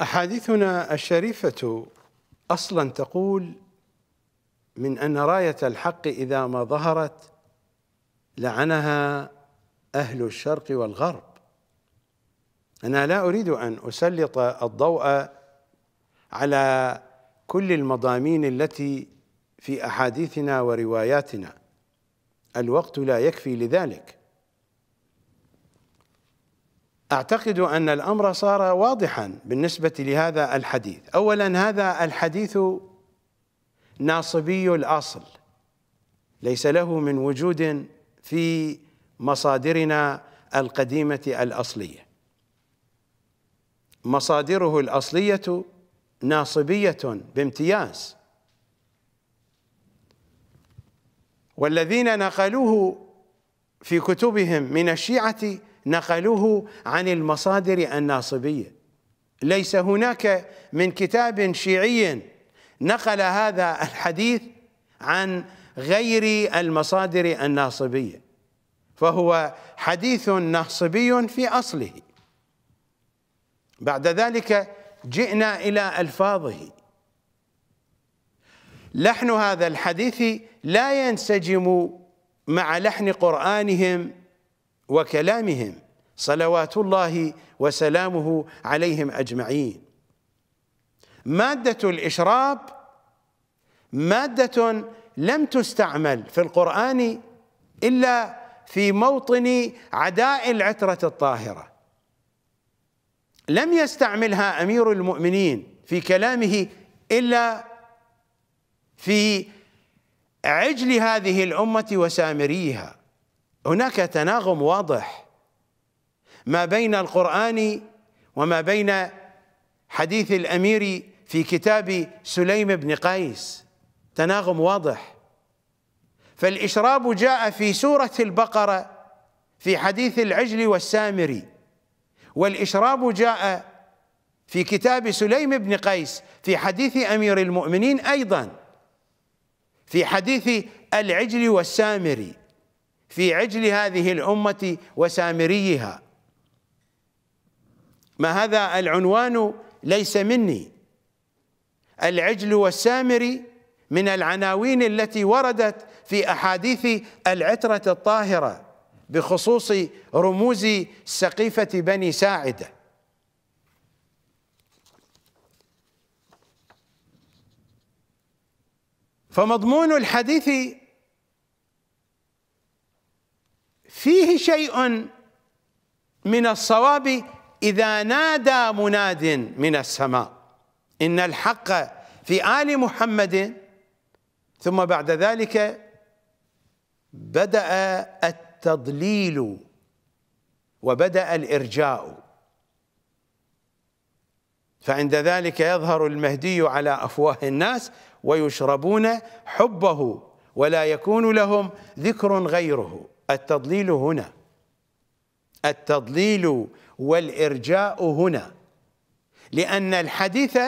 احاديثنا الشريفه اصلا تقول من ان رايه الحق اذا ما ظهرت لعنها اهل الشرق والغرب انا لا اريد ان اسلط الضوء على كل المضامين التي في احاديثنا ورواياتنا الوقت لا يكفي لذلك اعتقد ان الامر صار واضحا بالنسبه لهذا الحديث اولا هذا الحديث ناصبي الاصل ليس له من وجود في مصادرنا القديمه الاصليه مصادره الاصليه ناصبيه بامتياز والذين نقلوه في كتبهم من الشيعه نقلوه عن المصادر الناصبية ليس هناك من كتاب شيعي نقل هذا الحديث عن غير المصادر الناصبية فهو حديث ناصبي في أصله بعد ذلك جئنا إلى ألفاظه لحن هذا الحديث لا ينسجم مع لحن قرآنهم وكلامهم صلوات الله وسلامه عليهم أجمعين مادة الإشراب مادة لم تستعمل في القرآن إلا في موطن عداء العترة الطاهرة لم يستعملها أمير المؤمنين في كلامه إلا في عجل هذه الأمة وسامريها هناك تناغم واضح ما بين القرآن وما بين حديث الأمير في كتاب سليم بن قيس تناغم واضح فالإشراب جاء في سورة البقرة في حديث العجل والسامري والإشراب جاء في كتاب سليم بن قيس في حديث أمير المؤمنين أيضا في حديث العجل والسامري في عجل هذه الأمة وسامريها ما هذا العنوان ليس مني العجل والسامري من العناوين التي وردت في أحاديث العترة الطاهرة بخصوص رموز سقيفة بني ساعده فمضمون الحديث فيه شيء من الصواب اذا نادى مناد من السماء ان الحق في ال محمد ثم بعد ذلك بدا التضليل وبدا الارجاء فعند ذلك يظهر المهدي على افواه الناس ويشربون حبه ولا يكون لهم ذكر غيره التضليل هنا التضليل والإرجاء هنا لأن الحديث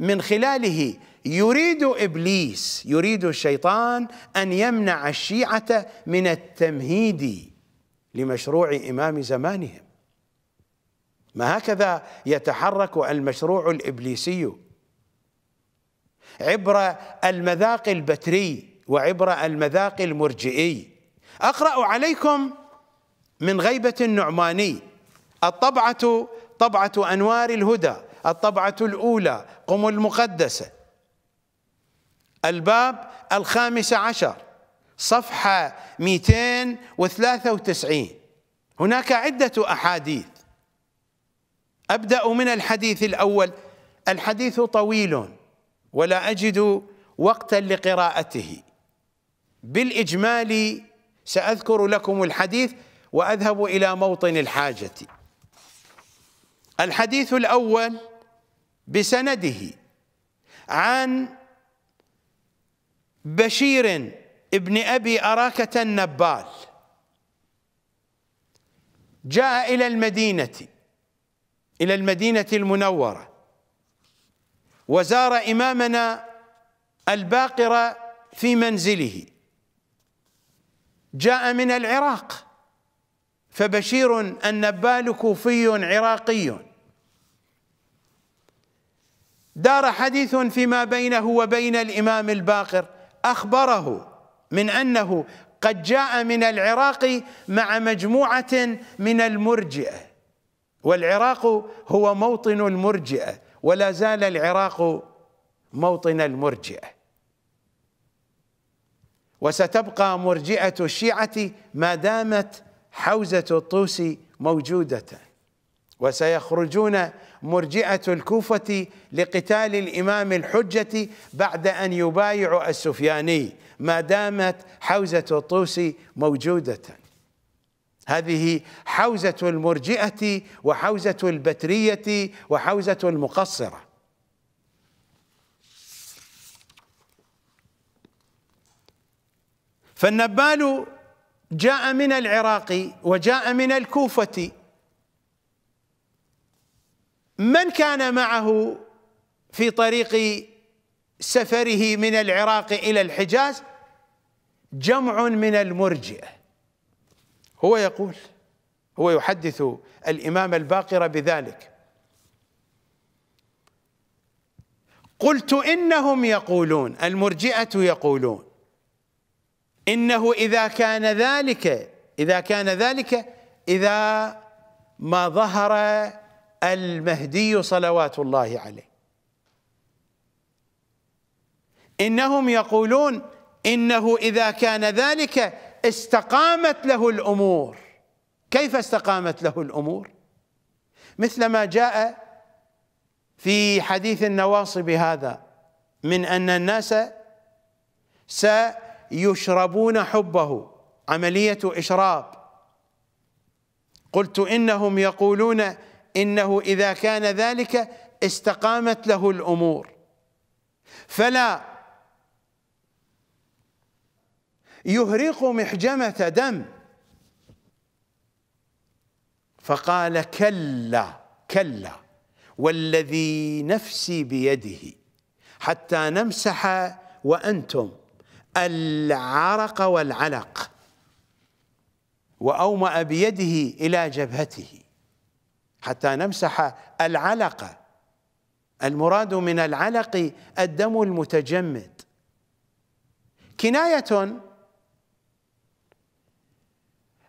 من خلاله يريد إبليس يريد الشيطان أن يمنع الشيعة من التمهيد لمشروع إمام زمانهم ما هكذا يتحرك المشروع الإبليسي عبر المذاق البتري وعبر المذاق المرجئي أقرأ عليكم من غيبة النعماني الطبعة طبعة أنوار الهدى الطبعة الأولى قم المقدسة الباب الخامس عشر صفحة 293 هناك عدة أحاديث أبدأ من الحديث الأول الحديث طويل ولا أجد وقتا لقراءته بالإجمال سأذكر لكم الحديث وأذهب إلى موطن الحاجة الحديث الأول بسنده عن بشير ابن أبي أراكة النبال جاء إلى المدينة إلى المدينة المنورة وزار إمامنا الباقرة في منزله جاء من العراق فبشير النبال كوفي عراقي دار حديث فيما بينه وبين الامام الباقر اخبره من انه قد جاء من العراق مع مجموعه من المرجئه والعراق هو موطن المرجئه ولا زال العراق موطن المرجئه وستبقى مرجئة الشيعة ما دامت حوزة الطوس موجودة وسيخرجون مرجئة الكوفة لقتال الإمام الحجة بعد أن يبايع السفياني ما دامت حوزة الطوس موجودة هذه حوزة المرجئة وحوزة البترية وحوزة المقصره فالنبال جاء من العراق وجاء من الكوفة من كان معه في طريق سفره من العراق إلى الحجاز جمع من المرجئة هو يقول هو يحدث الإمام الباقر بذلك قلت إنهم يقولون المرجئة يقولون إنه إذا كان ذلك إذا كان ذلك إذا ما ظهر المهدي صلوات الله عليه إنهم يقولون إنه إذا كان ذلك استقامت له الأمور كيف استقامت له الأمور مثل ما جاء في حديث النواصب هذا من أن الناس سيقومون يشربون حبه عملية إشراب قلت إنهم يقولون إنه إذا كان ذلك استقامت له الأمور فلا يهرق محجمة دم فقال كلا كلا والذي نفسي بيده حتى نمسح وأنتم العرق والعلق وأومأ بيده إلى جبهته حتى نمسح العلقة المراد من العلق الدم المتجمد كناية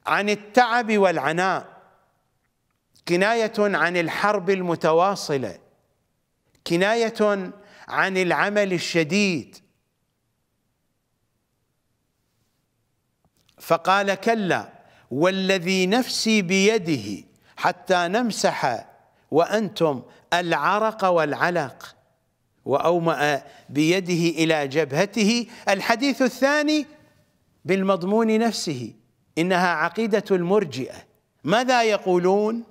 عن التعب والعناء كناية عن الحرب المتواصلة كناية عن العمل الشديد فقال كلا والذي نفسي بيده حتى نمسح وأنتم العرق والعلق وأومأ بيده إلى جبهته الحديث الثاني بالمضمون نفسه إنها عقيدة المرجئة ماذا يقولون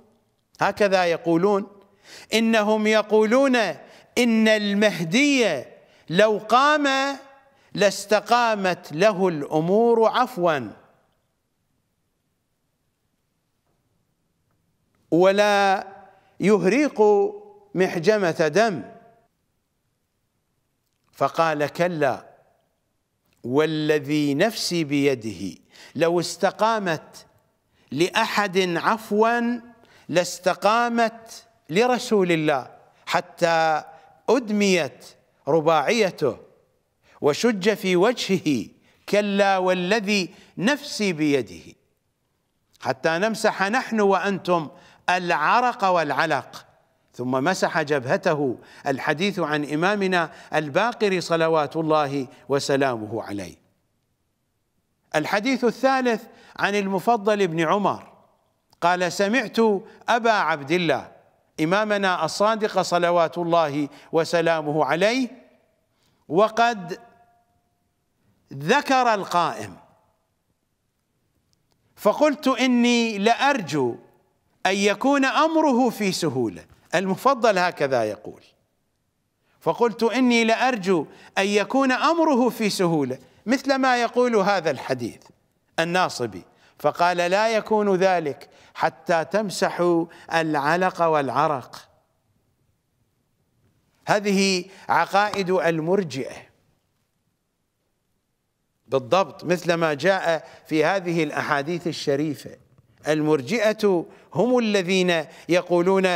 هكذا يقولون إنهم يقولون إن المهدي لو قام لاستقامت له الأمور عفواً ولا يهريق محجمة دم فقال كلا والذي نفسي بيده لو استقامت لأحد عفوا لاستقامت لرسول الله حتى أدميت رباعيته وشج في وجهه كلا والذي نفسي بيده حتى نمسح نحن وأنتم العرق والعلق ثم مسح جبهته الحديث عن إمامنا الباقر صلوات الله وسلامه عليه الحديث الثالث عن المفضل بن عمر قال سمعت أبا عبد الله إمامنا الصادق صلوات الله وسلامه عليه وقد ذكر القائم فقلت إني لأرجو أن يكون أمره في سهولة المفضل هكذا يقول فقلت إني لأرجو أن يكون أمره في سهولة مثل ما يقول هذا الحديث الناصبي فقال لا يكون ذلك حتى تمسحوا العلق والعرق هذه عقائد المرجئه بالضبط مثل ما جاء في هذه الاحاديث الشريفه المرجئة هم الذين يقولون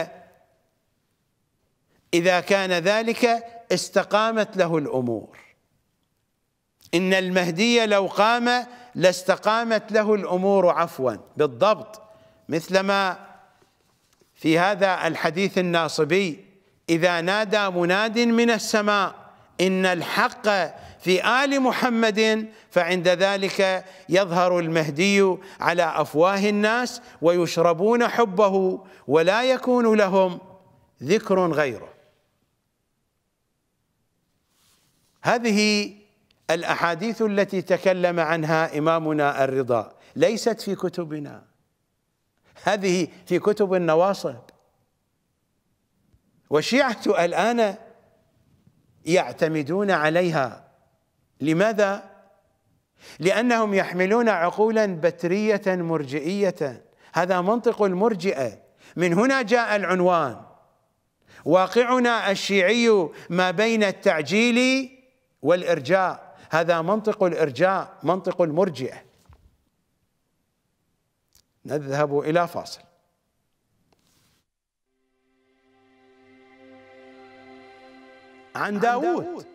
إذا كان ذلك استقامت له الأمور إن المهدي لو قام لاستقامت له الأمور عفوا بالضبط مثلما في هذا الحديث الناصبي إذا نادى مناد من السماء إن الحق في آل محمد فعند ذلك يظهر المهدي على أفواه الناس ويشربون حبه ولا يكون لهم ذكر غيره هذه الأحاديث التي تكلم عنها إمامنا الرضا ليست في كتبنا هذه في كتب النواصب والشيعة الآن يعتمدون عليها لماذا؟ لأنهم يحملون عقولا بترية مرجئية هذا منطق المرجئة من هنا جاء العنوان واقعنا الشيعي ما بين التعجيل والإرجاء هذا منطق الإرجاء منطق المرجئة نذهب إلى فاصل عن داوود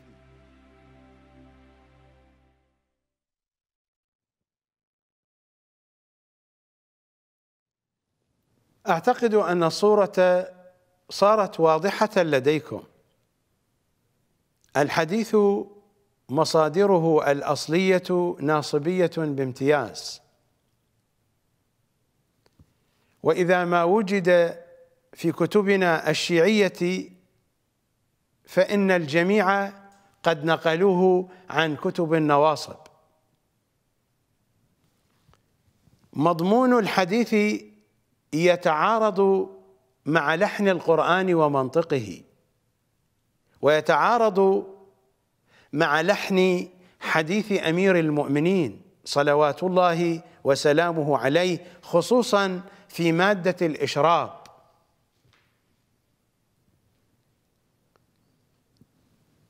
اعتقد ان الصوره صارت واضحه لديكم الحديث مصادره الاصليه ناصبيه بامتياز واذا ما وجد في كتبنا الشيعيه فان الجميع قد نقلوه عن كتب النواصب مضمون الحديث يتعارض مع لحن القرآن ومنطقه ويتعارض مع لحن حديث أمير المؤمنين صلوات الله وسلامه عليه خصوصا في مادة الإشراق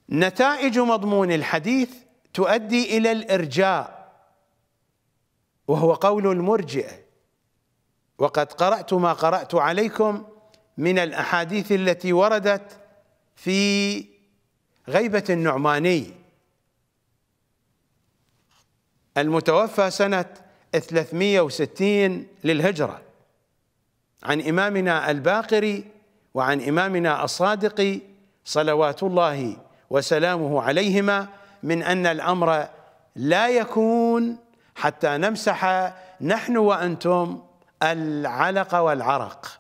نتائج مضمون الحديث تؤدي الى الارجاء وهو قول المرجئه وقد قرأت ما قرأت عليكم من الأحاديث التي وردت في غيبة النعماني المتوفى سنة 360 للهجرة عن إمامنا الباقري وعن إمامنا الصادق صلوات الله وسلامه عليهما من أن الأمر لا يكون حتى نمسح نحن وأنتم العلق والعرق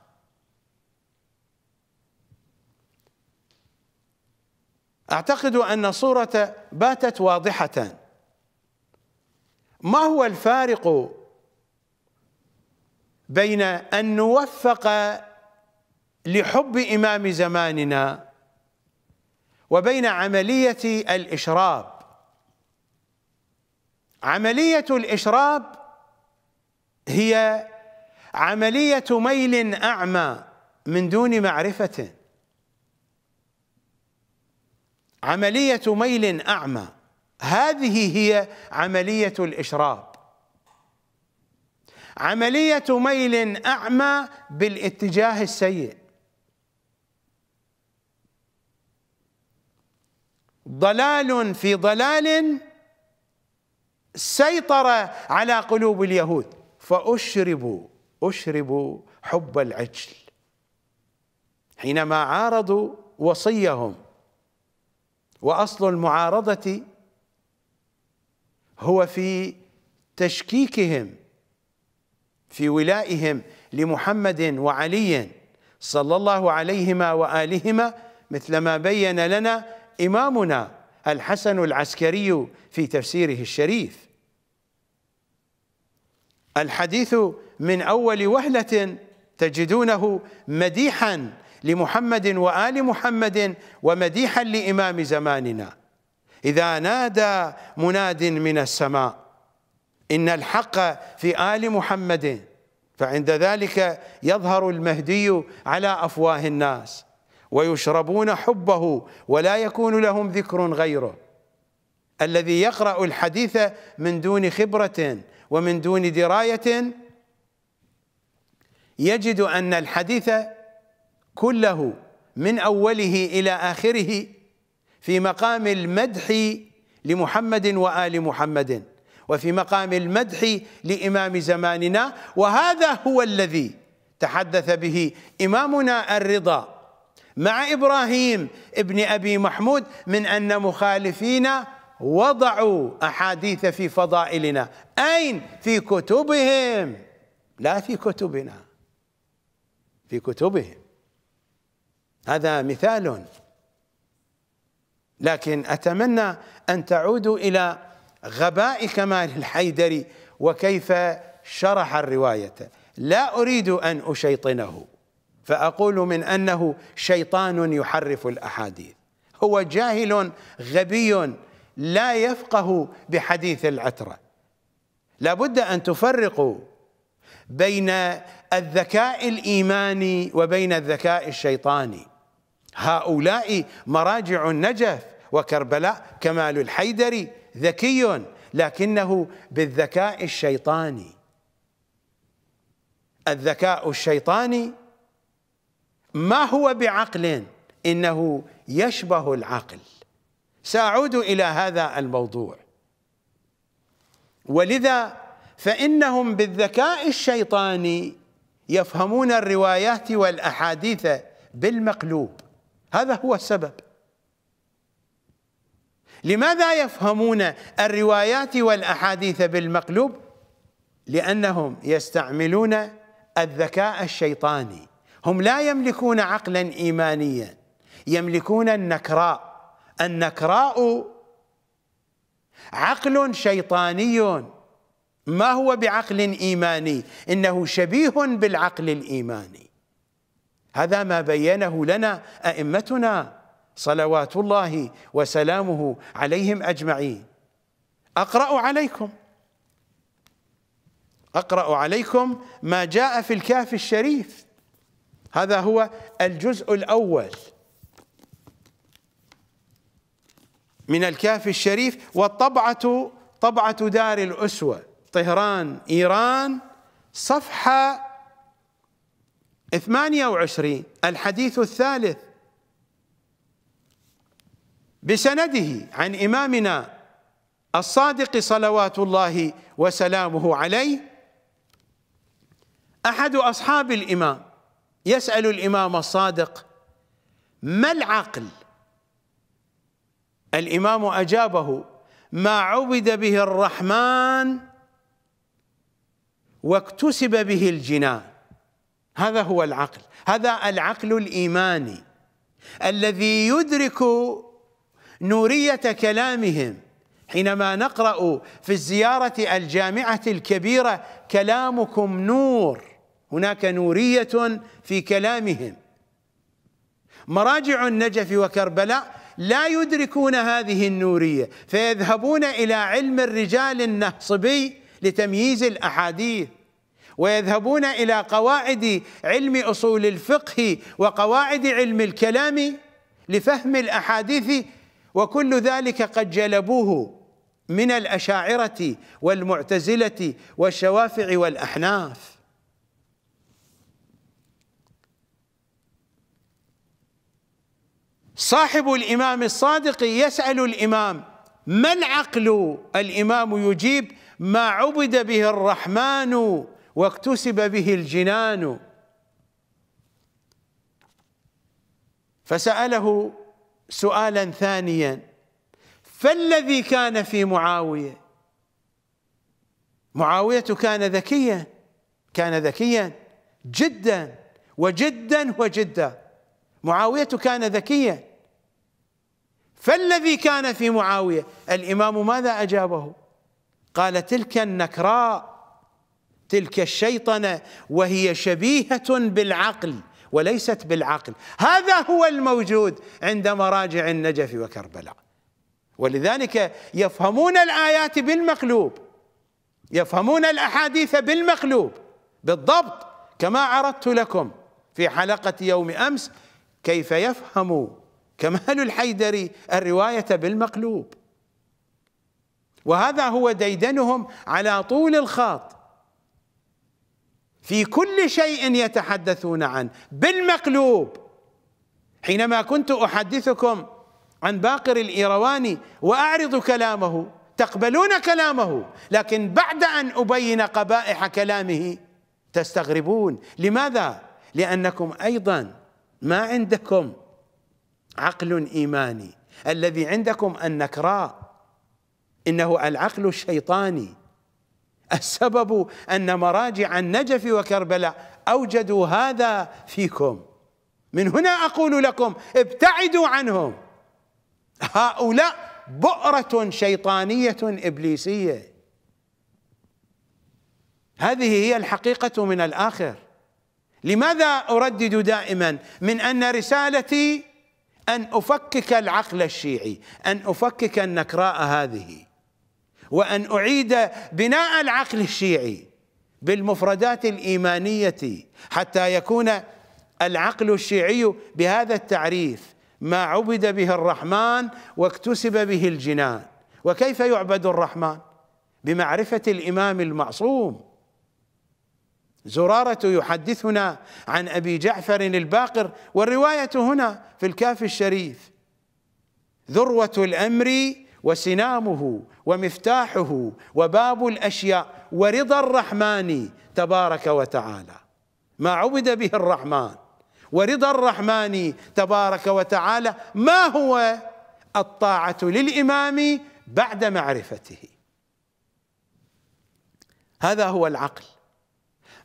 اعتقد ان صورة باتت واضحة ما هو الفارق بين ان نوفق لحب امام زماننا وبين عمليه الاشراب عمليه الاشراب هي عملية ميل أعمى من دون معرفة عملية ميل أعمى هذه هي عملية الإشراب عملية ميل أعمى بالاتجاه السيء ضلال في ضلال سيطر على قلوب اليهود فأشربوا أشربوا حب العجل حينما عارضوا وصيهم وأصل المعارضة هو في تشكيكهم في ولائهم لمحمد وعلي صلى الله عليهما وآلهما مثل ما بين لنا إمامنا الحسن العسكري في تفسيره الشريف الحديث من أول وهلة تجدونه مديحا لمحمد وآل محمد ومديحا لإمام زماننا إذا نادى مناد من السماء إن الحق في آل محمد فعند ذلك يظهر المهدي على أفواه الناس ويشربون حبه ولا يكون لهم ذكر غيره الذي يقرأ الحديث من دون خبرة ومن دون دراية يجد أن الحديث كله من أوله إلى آخره في مقام المدح لمحمد وآل محمد وفي مقام المدح لإمام زماننا وهذا هو الذي تحدث به إمامنا الرضا مع إبراهيم ابن أبي محمود من أن مخالفينا وضعوا أحاديث في فضائلنا أين؟ في كتبهم لا في كتبنا في كتبهم هذا مثال لكن أتمنى أن تعودوا إلى غباء كمال الحيدري وكيف شرح الرواية لا أريد أن أشيطنه فأقول من أنه شيطان يحرف الأحاديث هو جاهل غبي لا يفقه بحديث العترة لابد أن تفرقوا بين الذكاء الايماني وبين الذكاء الشيطاني هؤلاء مراجع النجف وكربلاء كمال الحيدري ذكي لكنه بالذكاء الشيطاني الذكاء الشيطاني ما هو بعقل انه يشبه العقل ساعود الى هذا الموضوع ولذا فانهم بالذكاء الشيطاني يفهمون الروايات والأحاديث بالمقلوب هذا هو السبب لماذا يفهمون الروايات والأحاديث بالمقلوب لأنهم يستعملون الذكاء الشيطاني هم لا يملكون عقلا إيمانيا يملكون النكراء النكراء عقل شيطاني ما هو بعقل إيماني إنه شبيه بالعقل الإيماني هذا ما بينه لنا أئمتنا صلوات الله وسلامه عليهم أجمعين أقرأ عليكم أقرأ عليكم ما جاء في الكاف الشريف هذا هو الجزء الأول من الكاف الشريف والطبعة طبعة دار الأسوة طهران إيران صفحة 28 الحديث الثالث بسنده عن إمامنا الصادق صلوات الله وسلامه عليه أحد أصحاب الإمام يسأل الإمام الصادق ما العقل الإمام أجابه ما عبد به الرحمن واكتسب به الجنان هذا هو العقل هذا العقل الايماني الذي يدرك نوريه كلامهم حينما نقرا في الزياره الجامعه الكبيره كلامكم نور هناك نوريه في كلامهم مراجع النجف وكربلاء لا يدركون هذه النوريه فيذهبون الى علم الرجال النهصبي لتمييز الاحاديث ويذهبون الى قواعد علم اصول الفقه وقواعد علم الكلام لفهم الاحاديث وكل ذلك قد جلبوه من الاشاعره والمعتزله والشوافع والاحناف صاحب الامام الصادق يسال الامام ما العقل الامام يجيب ما عبد به الرحمن واكتسب به الجنان فسأله سؤالا ثانيا فالذي كان في معاوية معاوية كان ذكيا كان ذكيا جدا وجدا وجدا معاوية كان ذكيا فالذي كان في معاوية الإمام ماذا أجابه قال تلك النكراء تلك الشيطنه وهي شبيهه بالعقل وليست بالعقل هذا هو الموجود عند مراجع النجف وكربلاء ولذلك يفهمون الايات بالمقلوب يفهمون الاحاديث بالمقلوب بالضبط كما عرضت لكم في حلقه يوم امس كيف يفهم كمال الحيدري الروايه بالمقلوب وهذا هو ديدنهم على طول الخاط في كل شيء يتحدثون عنه بالمقلوب حينما كنت احدثكم عن باقر الايرواني واعرض كلامه تقبلون كلامه لكن بعد ان ابين قبائح كلامه تستغربون لماذا لانكم ايضا ما عندكم عقل ايماني الذي عندكم النكراء انه العقل الشيطاني السبب ان مراجع النجف وكربلاء اوجدوا هذا فيكم من هنا اقول لكم ابتعدوا عنهم هؤلاء بؤره شيطانيه ابليسيه هذه هي الحقيقه من الاخر لماذا اردد دائما من ان رسالتي ان افكك العقل الشيعي ان افكك النكراء هذه وأن أعيد بناء العقل الشيعي بالمفردات الإيمانية حتى يكون العقل الشيعي بهذا التعريف ما عبد به الرحمن واكتسب به الجنان وكيف يعبد الرحمن بمعرفة الإمام المعصوم زرارة يحدثنا عن أبي جعفر الباقر والرواية هنا في الكاف الشريف ذروة الأمر وسنامه ومفتاحه وباب الاشياء ورضا الرحمن تبارك وتعالى ما عبد به الرحمن ورضا الرحمن تبارك وتعالى ما هو الطاعه للامام بعد معرفته هذا هو العقل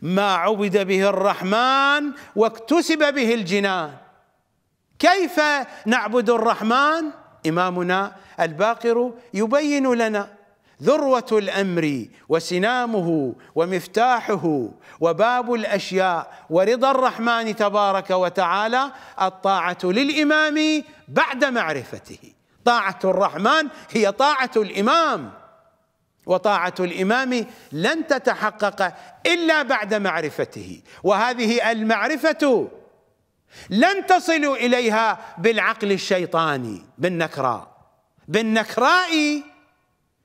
ما عبد به الرحمن واكتسب به الجنان كيف نعبد الرحمن إمامنا الباقر يبين لنا ذروة الأمر وسنامه ومفتاحه وباب الأشياء ورضا الرحمن تبارك وتعالى الطاعة للإمام بعد معرفته طاعة الرحمن هي طاعة الإمام وطاعة الإمام لن تتحقق إلا بعد معرفته وهذه المعرفة لن تصلوا اليها بالعقل الشيطاني بالنكراء بالنكراء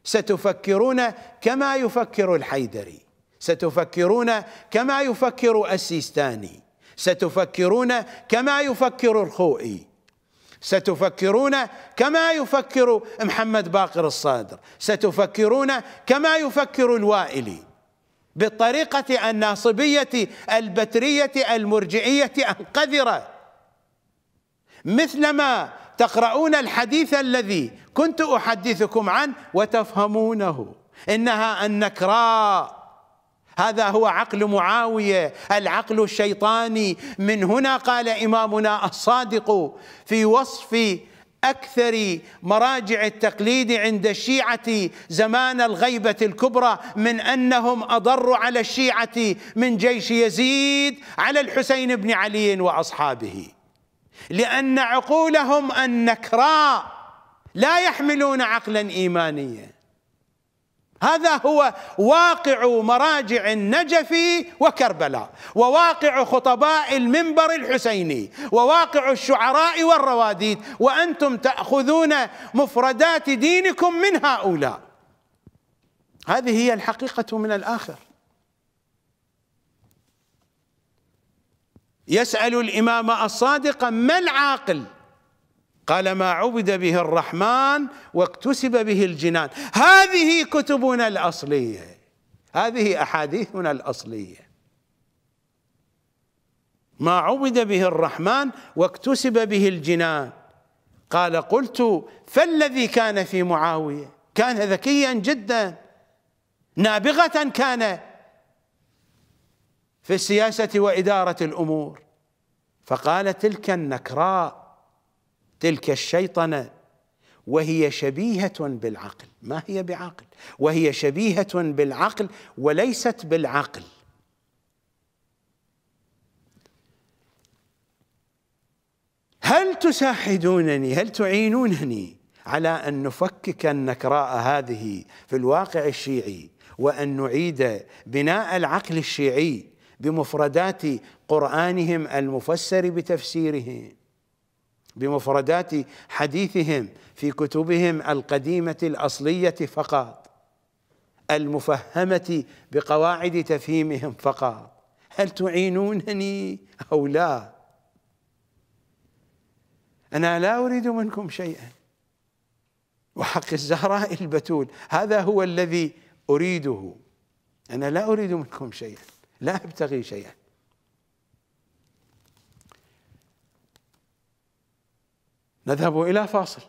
ستفكرون كما يفكر الحيدري ستفكرون كما يفكر السيستاني ستفكرون كما يفكر الخوئي ستفكرون كما يفكر محمد باقر الصادر ستفكرون كما يفكر الوائلي بالطريقة الناصبية البترية المرجعية القذرة مثلما تقرؤون الحديث الذي كنت أحدثكم عنه وتفهمونه إنها النكراء هذا هو عقل معاوية العقل الشيطاني من هنا قال إمامنا الصادق في وصف أكثر مراجع التقليد عند الشيعة زمان الغيبة الكبرى من أنهم أضروا على الشيعة من جيش يزيد على الحسين بن علي وأصحابه لأن عقولهم النكراء لا يحملون عقلا إيمانيا هذا هو واقع مراجع النجف وكربلاء وواقع خطباء المنبر الحسيني وواقع الشعراء والرواديد وانتم تاخذون مفردات دينكم من هؤلاء هذه هي الحقيقه من الاخر يسال الامام الصادق ما العاقل قال ما عبد به الرحمن واكتسب به الجنان هذه كتبنا الأصلية هذه أحاديثنا الأصلية ما عبد به الرحمن واكتسب به الجنان قال قلت فالذي كان في معاوية كان ذكيا جدا نابغة كان في السياسة وإدارة الأمور فقال تلك النكراء تلك الشيطنه وهي شبيهه بالعقل ما هي بعقل وهي شبيهه بالعقل وليست بالعقل هل تساعدونني هل تعينونني على ان نفكك النكراء هذه في الواقع الشيعي وان نعيد بناء العقل الشيعي بمفردات قرانهم المفسر بتفسيرهم بمفردات حديثهم في كتبهم القديمة الأصلية فقط المفهمة بقواعد تفهيمهم فقط هل تعينونني أو لا أنا لا أريد منكم شيئا وحق الزهراء البتول هذا هو الذي أريده أنا لا أريد منكم شيئا لا أبتغي شيئا نذهب إلى فاصل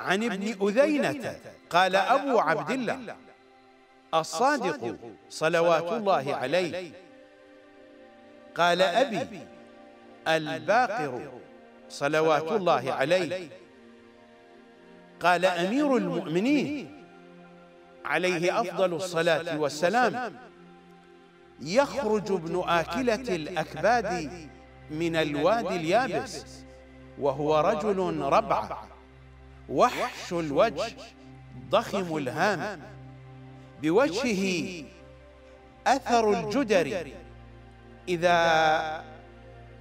عن ابن أذينة قال أبو عبد الله الصادق صلوات الله عليه قال أبي الباقر صلوات الله عليه قال أمير المؤمنين عليه أفضل الصلاة والسلام يخرج ابن آكلة الأكباد من الوادي اليابس وهو رجل ربع وحش الوجه ضخم الهام بوجهه أثر الجدر إذا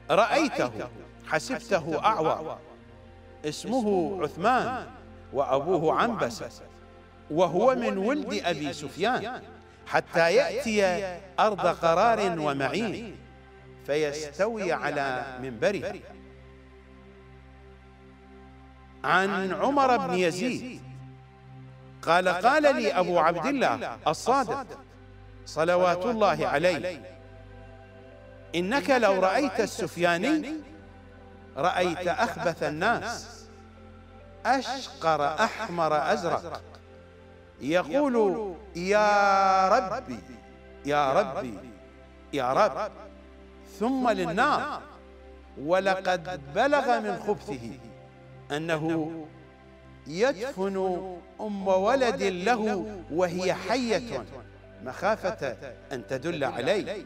رأيته حسبته أعوى اسمه عثمان وأبوه عنبسة وهو من ولد أبي سفيان حتى يأتي أرض قرار ومعين فيستوي على منبره عن عمر بن يزيد قال قال لي أبو عبد الله الصادق صلوات الله عليه إنك لو رأيت السفياني رأيت أخبث الناس أشقر أحمر أزرق يقول يا ربي يا ربي يا رب ثم للنار ولقد بلغ من خبثه أنه يدفن أم ولد له وهي حية مخافة أن تدل عليه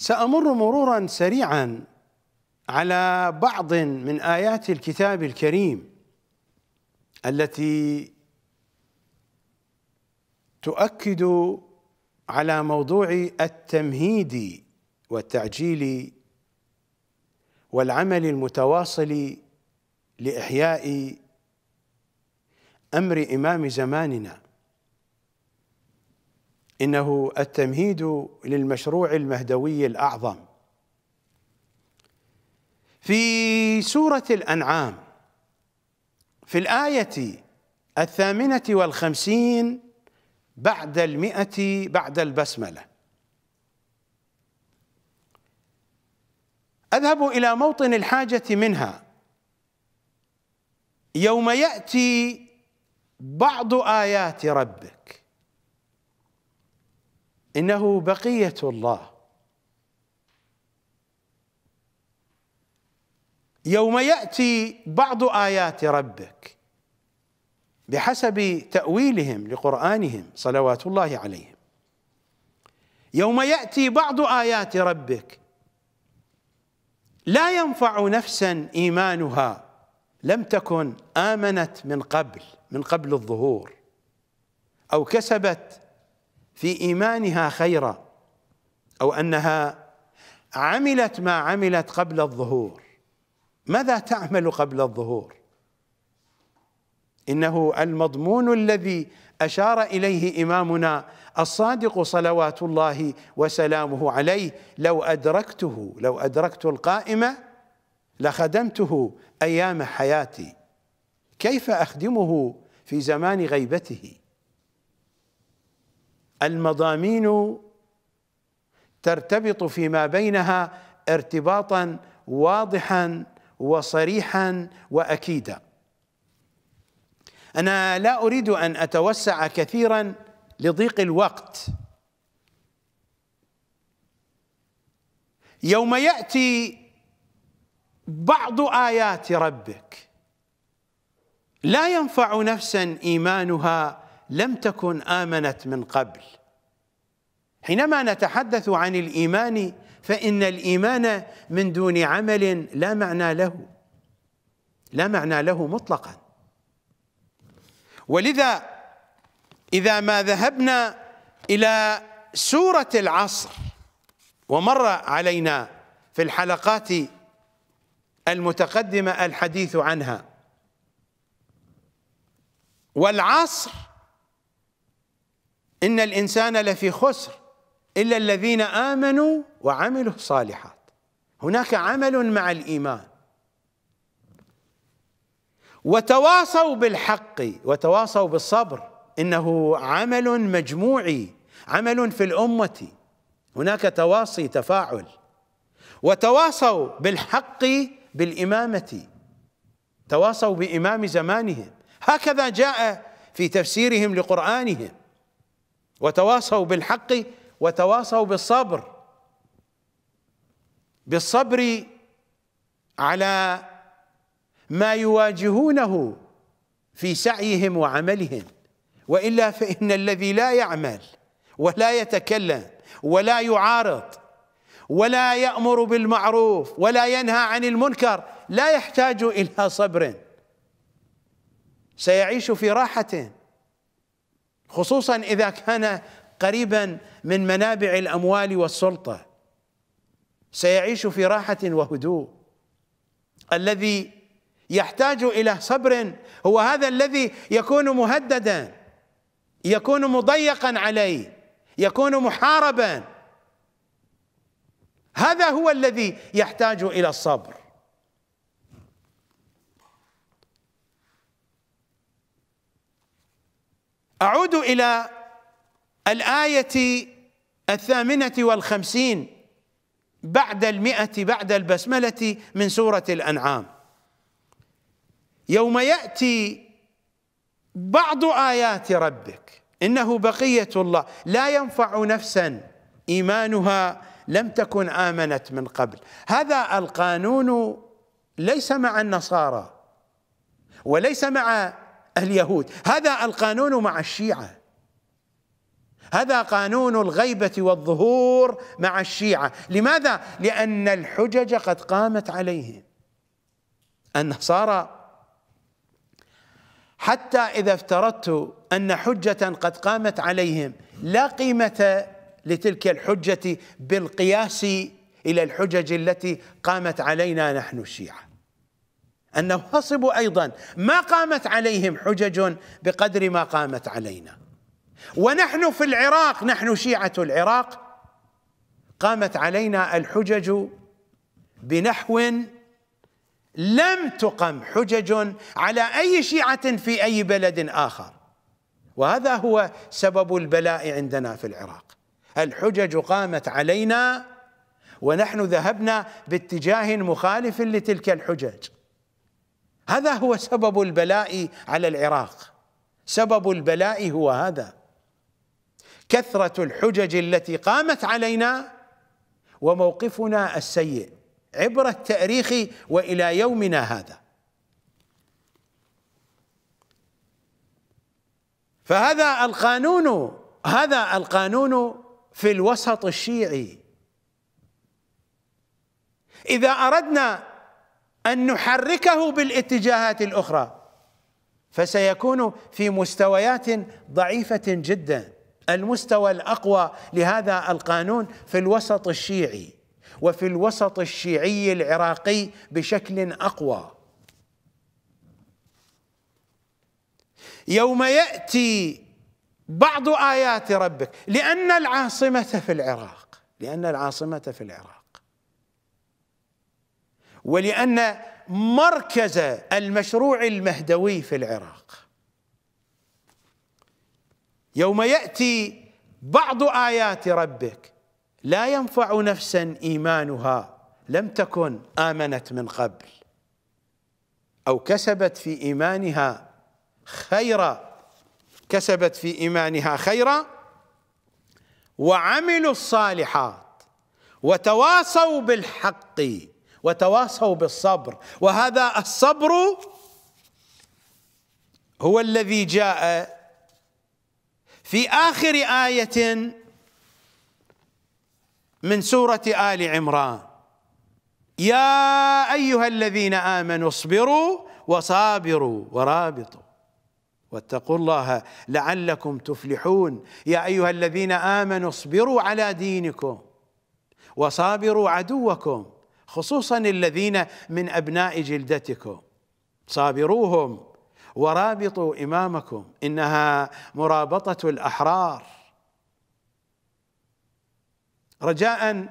سامر مرورا سريعا على بعض من ايات الكتاب الكريم التي تؤكد على موضوع التمهيد والتعجيل والعمل المتواصل لاحياء امر امام زماننا انه التمهيد للمشروع المهدوي الاعظم في سوره الانعام في الايه الثامنه والخمسين بعد المئه بعد البسمله اذهب الى موطن الحاجه منها يوم ياتي بعض ايات ربك انه بقيه الله يوم ياتي بعض ايات ربك بحسب تاويلهم لقرانهم صلوات الله عليهم يوم ياتي بعض ايات ربك لا ينفع نفسا ايمانها لم تكن امنت من قبل من قبل الظهور او كسبت في إيمانها خيرا أو أنها عملت ما عملت قبل الظهور ماذا تعمل قبل الظهور إنه المضمون الذي أشار إليه إمامنا الصادق صلوات الله وسلامه عليه لو أدركته لو أدركت القائمة لخدمته أيام حياتي كيف أخدمه في زمان غيبته المضامين ترتبط فيما بينها ارتباطا واضحا وصريحا واكيدا انا لا اريد ان اتوسع كثيرا لضيق الوقت يوم ياتي بعض ايات ربك لا ينفع نفسا ايمانها لم تكن آمنت من قبل حينما نتحدث عن الإيمان فإن الإيمان من دون عمل لا معنى له لا معنى له مطلقا ولذا إذا ما ذهبنا إلى سورة العصر ومر علينا في الحلقات المتقدمة الحديث عنها والعصر إن الإنسان لفي خسر إلا الذين آمنوا وعملوا الصالحات هناك عمل مع الإيمان وتواصوا بالحق وتواصوا بالصبر إنه عمل مجموعي عمل في الأمة هناك تواصي تفاعل وتواصوا بالحق بالإمامة تواصوا بإمام زمانهم هكذا جاء في تفسيرهم لقرآنهم وتواصوا بالحق وتواصوا بالصبر بالصبر على ما يواجهونه في سعيهم وعملهم والا فان الذي لا يعمل ولا يتكلم ولا يعارض ولا يامر بالمعروف ولا ينهى عن المنكر لا يحتاج الى صبر سيعيش في راحه خصوصا اذا كان قريبا من منابع الاموال والسلطه سيعيش في راحه وهدوء الذي يحتاج الى صبر هو هذا الذي يكون مهددا يكون مضيقا عليه يكون محاربا هذا هو الذي يحتاج الى الصبر أعود إلى الآية الثامنة والخمسين بعد المئة بعد البسملة من سورة الأنعام يوم يأتي بعض آيات ربك إنه بقية الله لا ينفع نفسا إيمانها لم تكن آمنت من قبل هذا القانون ليس مع النصارى وليس مع اليهود هذا القانون مع الشيعة هذا قانون الغيبة والظهور مع الشيعة لماذا؟ لأن الحجج قد قامت عليهم النصارى حتى إذا افترضت أن حجة قد قامت عليهم لا قيمة لتلك الحجة بالقياس إلى الحجج التي قامت علينا نحن الشيعة أنه خصبوا أيضا ما قامت عليهم حجج بقدر ما قامت علينا ونحن في العراق نحن شيعة العراق قامت علينا الحجج بنحو لم تقم حجج على أي شيعة في أي بلد آخر وهذا هو سبب البلاء عندنا في العراق الحجج قامت علينا ونحن ذهبنا باتجاه مخالف لتلك الحجج هذا هو سبب البلاء على العراق سبب البلاء هو هذا كثرة الحجج التي قامت علينا وموقفنا السيء عبر التاريخ والى يومنا هذا فهذا القانون هذا القانون في الوسط الشيعي اذا اردنا أن نحركه بالاتجاهات الأخرى فسيكون في مستويات ضعيفة جدا المستوى الأقوى لهذا القانون في الوسط الشيعي وفي الوسط الشيعي العراقي بشكل أقوى يوم يأتي بعض آيات ربك لأن العاصمة في العراق لأن العاصمة في العراق ولأن مركز المشروع المهدوي في العراق يوم يأتي بعض آيات ربك لا ينفع نفسا إيمانها لم تكن آمنت من قبل أو كسبت في إيمانها خيرا كسبت في إيمانها خيرا وعملوا الصالحات وتواصوا بالحق وتواصوا بالصبر وهذا الصبر هو الذي جاء في آخر آية من سورة آل عمران يا أيها الذين آمنوا اصبروا وصابروا ورابطوا واتقوا الله لعلكم تفلحون يا أيها الذين آمنوا اصبروا على دينكم وصابروا عدوكم خصوصا الذين من أبناء جلدتكم صابروهم ورابطوا إمامكم إنها مرابطة الأحرار رجاء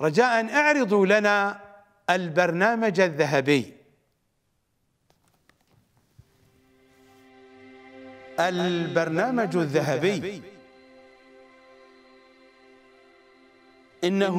رجاء اعرضوا لنا البرنامج الذهبي البرنامج الذهبي إنه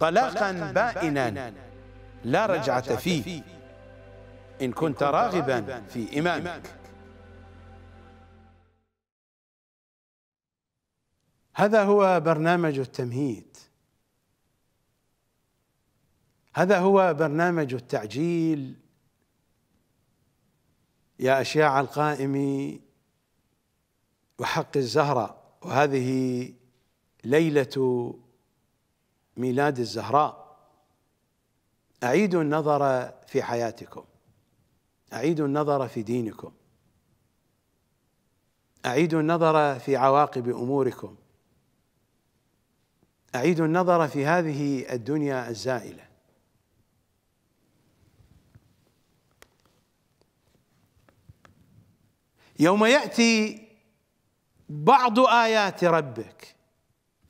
طلاقا بائنا لا رجعة فيه إن كنت راغبا في إمامك هذا هو برنامج التمهيد هذا هو برنامج التعجيل يا أشياع القائم وحق الزهرة وهذه ليلة ميلاد الزهراء أعيدوا النظر في حياتكم أعيدوا النظر في دينكم أعيدوا النظر في عواقب أموركم أعيدوا النظر في هذه الدنيا الزائلة يوم يأتي بعض آيات ربك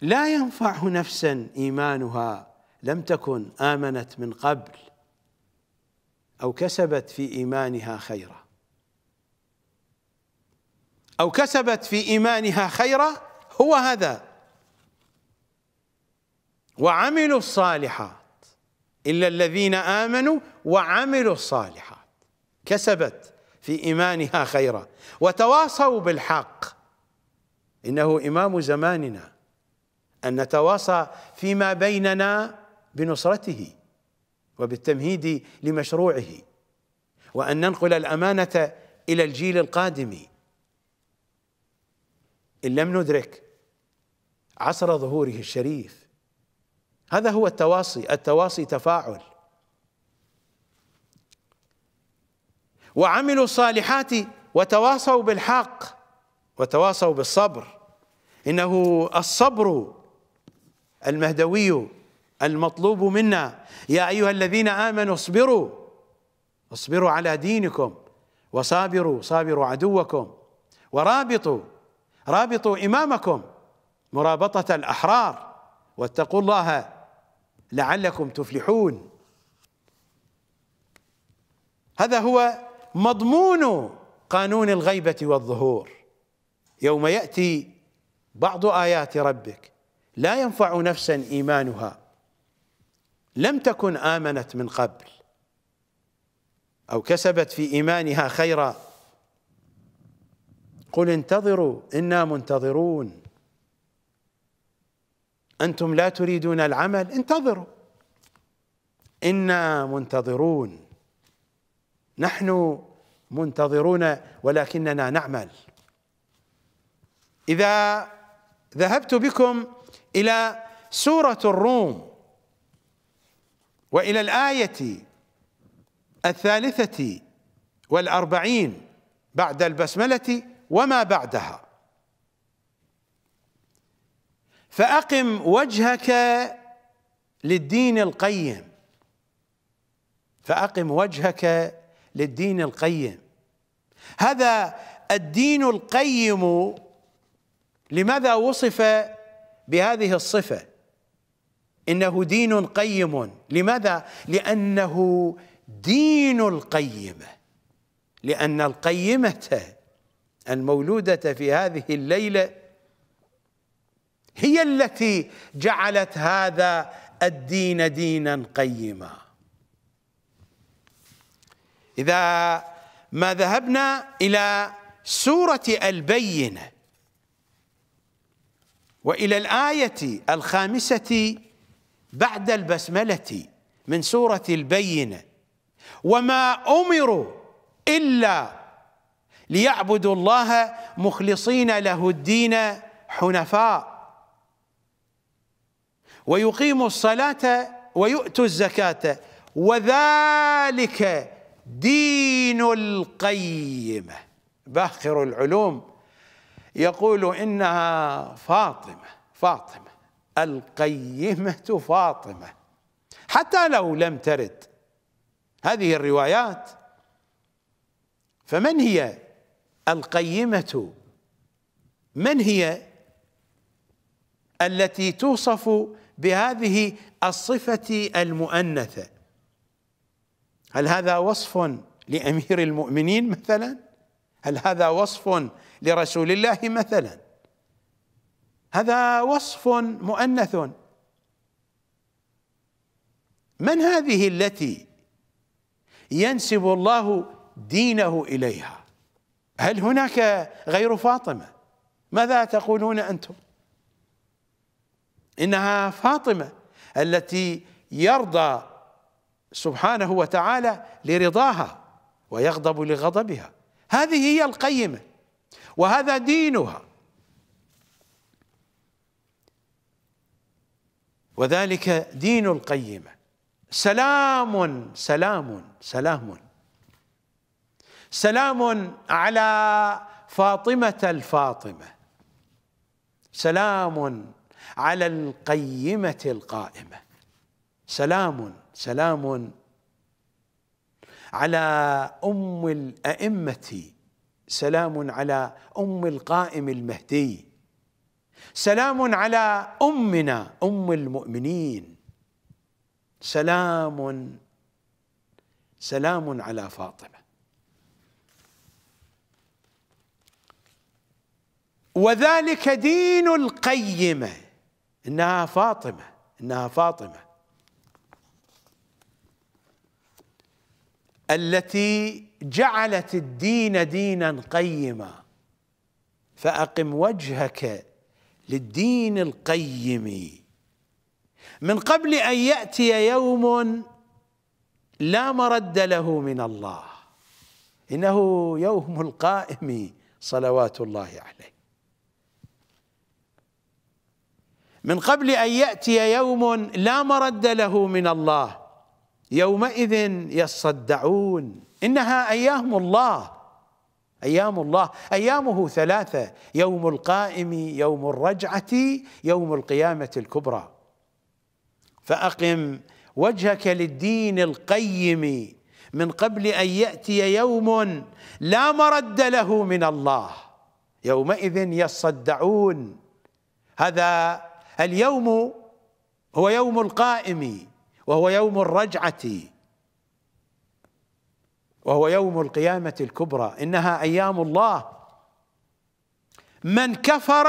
لا ينفع نفسا ايمانها لم تكن امنت من قبل او كسبت في ايمانها خيرا او كسبت في ايمانها خيرا هو هذا وعملوا الصالحات الا الذين امنوا وعملوا الصالحات كسبت في ايمانها خيرا وتواصوا بالحق انه امام زماننا أن نتواصى فيما بيننا بنصرته وبالتمهيد لمشروعه وأن ننقل الأمانة إلى الجيل القادم إن لم ندرك عصر ظهوره الشريف هذا هو التواصي التواصي تفاعل وعملوا الصالحات وتواصوا بالحق وتواصوا بالصبر إنه الصبر المهدوي المطلوب منا يا أيها الذين آمنوا اصبروا اصبروا على دينكم وصابروا صابروا عدوكم ورابطوا رابطوا إمامكم مرابطة الأحرار واتقوا الله لعلكم تفلحون هذا هو مضمون قانون الغيبة والظهور يوم يأتي بعض آيات ربك لا ينفع نفسا إيمانها لم تكن آمنت من قبل أو كسبت في إيمانها خيرا قل انتظروا إنا منتظرون أنتم لا تريدون العمل انتظروا إنا منتظرون نحن منتظرون ولكننا نعمل إذا ذهبت بكم إلى سورة الروم وإلى الآية الثالثة والأربعين بعد البسملة وما بعدها فأقم وجهك للدين القيم فأقم وجهك للدين القيم هذا الدين القيم لماذا وصف بهذه الصفه انه دين قيم لماذا لانه دين القيمه لان القيمه المولوده في هذه الليله هي التي جعلت هذا الدين دينا قيما اذا ما ذهبنا الى سوره البينه والى الايه الخامسه بعد البسمله من سوره البينه وما امروا الا ليعبدوا الله مخلصين له الدين حنفاء ويقيموا الصلاه ويؤتوا الزكاه وذلك دين القيمه باخر العلوم يقول إنها فاطمة فاطمة القيمة فاطمة حتى لو لم ترد هذه الروايات فمن هي القيمة من هي التي توصف بهذه الصفة المؤنثة هل هذا وصف لأمير المؤمنين مثلا هل هذا وصف لرسول الله مثلا هذا وصف مؤنث من هذه التي ينسب الله دينه اليها هل هناك غير فاطمه ماذا تقولون انتم انها فاطمه التي يرضى سبحانه وتعالى لرضاها ويغضب لغضبها هذه هي القيمه وهذا دينها وذلك دين القيمة سلام سلام سلام سلام على فاطمة الفاطمة سلام على القيمة القائمة سلام سلام على أم الأئمة سلام على ام القائم المهدي سلام على امنا ام المؤمنين سلام سلام على فاطمه وذلك دين القيمه انها فاطمه انها فاطمه التي جعلت الدين دينا قيما فأقم وجهك للدين القيم من قبل أن يأتي يوم لا مرد له من الله إنه يوم القائم صلوات الله عليه من قبل أن يأتي يوم لا مرد له من الله يومئذ يصدعون إنها أيام الله أيام الله أيامه ثلاثة يوم القائم يوم الرجعة يوم القيامة الكبرى فأقم وجهك للدين القيم من قبل أن يأتي يوم لا مرد له من الله يومئذ يصدعون هذا اليوم هو يوم القائم وهو يوم الرجعه وهو يوم القيامة الكبرى إنها أيام الله من كفر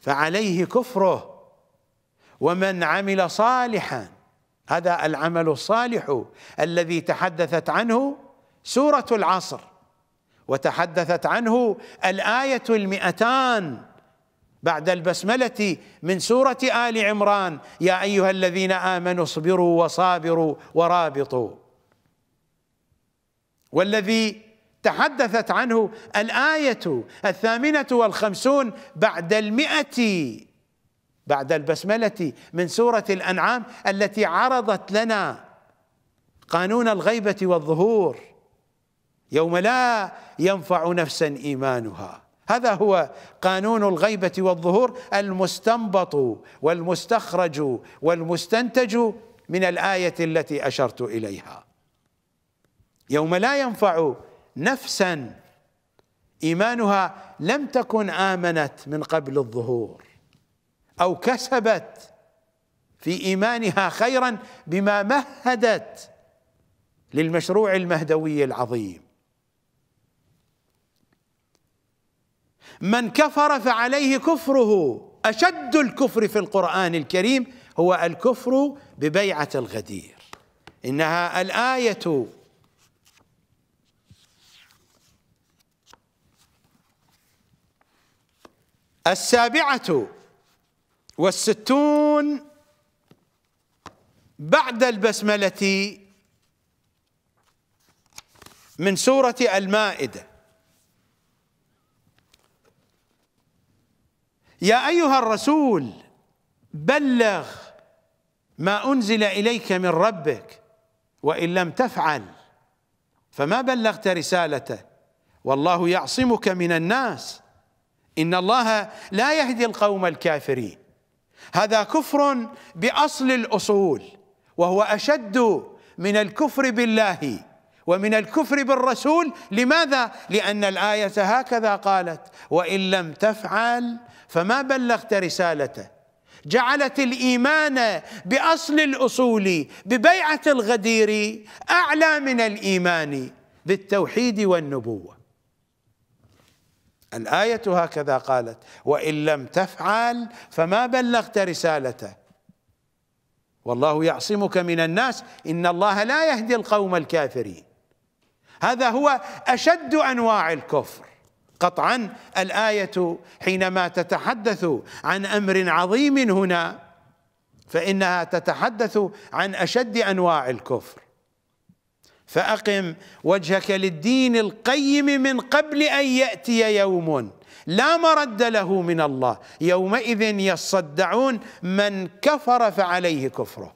فعليه كفره ومن عمل صالحا هذا العمل الصالح الذي تحدثت عنه سورة العصر وتحدثت عنه الآية المئتان بعد البسملة من سورة آل عمران يا أيها الذين آمنوا اصبروا وصابروا ورابطوا والذي تحدثت عنه الآية الثامنة والخمسون بعد المئة بعد البسملة من سورة الأنعام التي عرضت لنا قانون الغيبة والظهور يوم لا ينفع نفسا إيمانها هذا هو قانون الغيبة والظهور المستنبط والمستخرج والمستنتج من الآية التي أشرت إليها يوم لا ينفع نفسا ايمانها لم تكن امنت من قبل الظهور او كسبت في ايمانها خيرا بما مهدت للمشروع المهدوي العظيم من كفر فعليه كفره اشد الكفر في القران الكريم هو الكفر ببيعه الغدير انها الايه السابعة والستون بعد البسملة من سورة المائدة يا أيها الرسول بلغ ما أنزل إليك من ربك وإن لم تفعل فما بلغت رسالته والله يعصمك من الناس إن الله لا يهدي القوم الكافرين هذا كفر بأصل الأصول وهو أشد من الكفر بالله ومن الكفر بالرسول لماذا؟ لأن الآية هكذا قالت وإن لم تفعل فما بلغت رسالته جعلت الإيمان بأصل الأصول ببيعة الغدير أعلى من الإيمان بالتوحيد والنبوة الآية هكذا قالت وإن لم تفعل فما بلغت رسالته والله يعصمك من الناس إن الله لا يهدي القوم الكافرين هذا هو أشد أنواع الكفر قطعا الآية حينما تتحدث عن أمر عظيم هنا فإنها تتحدث عن أشد أنواع الكفر فأقم وجهك للدين القيم من قبل أن يأتي يوم لا مرد له من الله يومئذ يصدعون من كفر فعليه كفره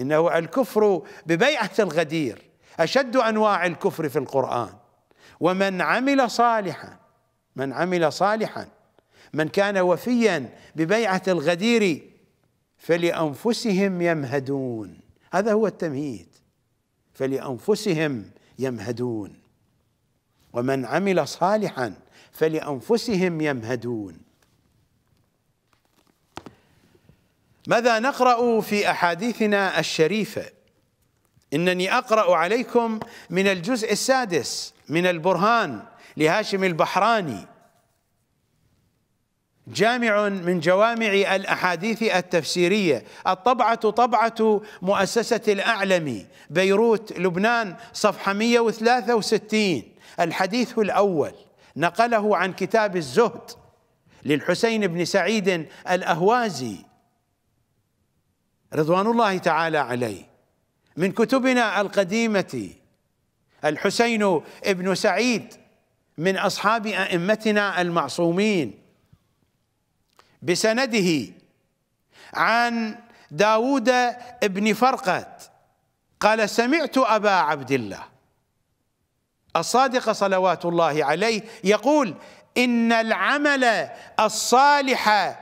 إنه الكفر ببيعة الغدير أشد أنواع الكفر في القرآن ومن عمل صالحا من عمل صالحا من كان وفيا ببيعة الغدير فلأنفسهم يمهدون هذا هو التمهيد فلانفسهم يمهدون ومن عمل صالحا فلانفسهم يمهدون ماذا نقرا في احاديثنا الشريفه انني اقرا عليكم من الجزء السادس من البرهان لهاشم البحراني جامع من جوامع الأحاديث التفسيرية الطبعة طبعة مؤسسة الاعلم بيروت لبنان صفحة 163 الحديث الأول نقله عن كتاب الزهد للحسين بن سعيد الأهوازي رضوان الله تعالى عليه من كتبنا القديمة الحسين بن سعيد من أصحاب أئمتنا المعصومين بسنده عن داود بن فرقت قال سمعت أبا عبد الله الصادق صلوات الله عليه يقول إن العمل الصالح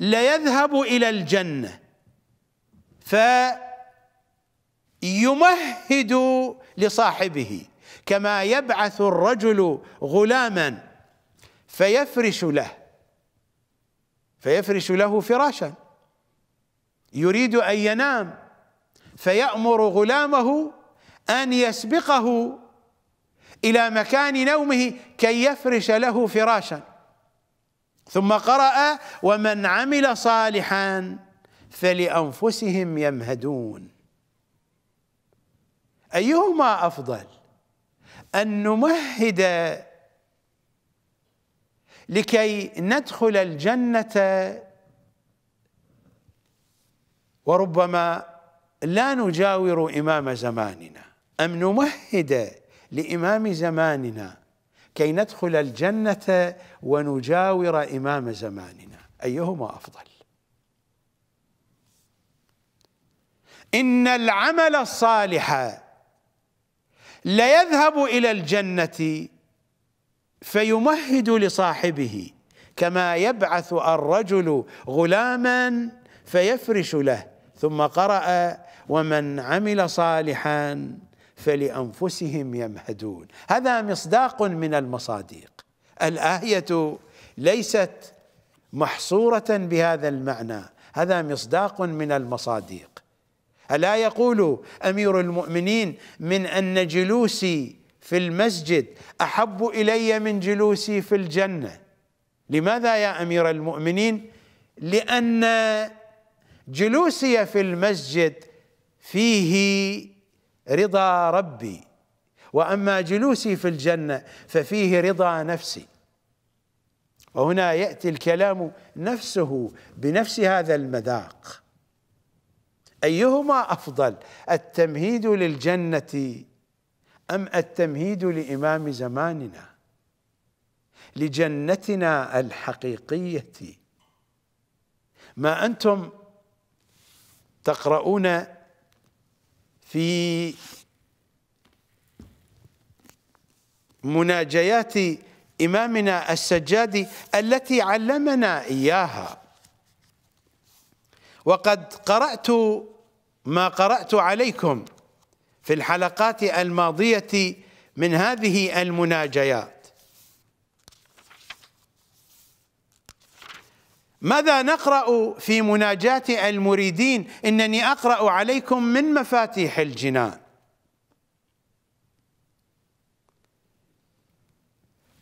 ليذهب إلى الجنة فيمهد لصاحبه كما يبعث الرجل غلاما فيفرش له فيفرش له فراشا يريد ان ينام فيامر غلامه ان يسبقه الى مكان نومه كي يفرش له فراشا ثم قرا ومن عمل صالحا فلانفسهم يمهدون ايهما افضل ان نمهد لكي ندخل الجنه وربما لا نجاور امام زماننا ام نمهد لامام زماننا كي ندخل الجنه ونجاور امام زماننا ايهما افضل ان العمل الصالح ليذهب الى الجنه فيمهد لصاحبه كما يبعث الرجل غلاما فيفرش له ثم قرأ ومن عمل صالحا فلأنفسهم يمهدون هذا مصداق من المصادق الآية ليست محصورة بهذا المعنى هذا مصداق من المصادق ألا يقول أمير المؤمنين من أن جلوسي في المسجد احب الي من جلوسي في الجنه لماذا يا امير المؤمنين لان جلوسي في المسجد فيه رضا ربي واما جلوسي في الجنه ففيه رضا نفسي وهنا ياتي الكلام نفسه بنفس هذا المذاق ايهما افضل التمهيد للجنه أم التمهيد لإمام زماننا لجنتنا الحقيقية ما أنتم تقرؤون في مناجيات إمامنا السجاد التي علمنا إياها وقد قرأت ما قرأت عليكم في الحلقات الماضية من هذه المناجيات ماذا نقرأ في مناجاة المريدين إنني أقرأ عليكم من مفاتيح الجنان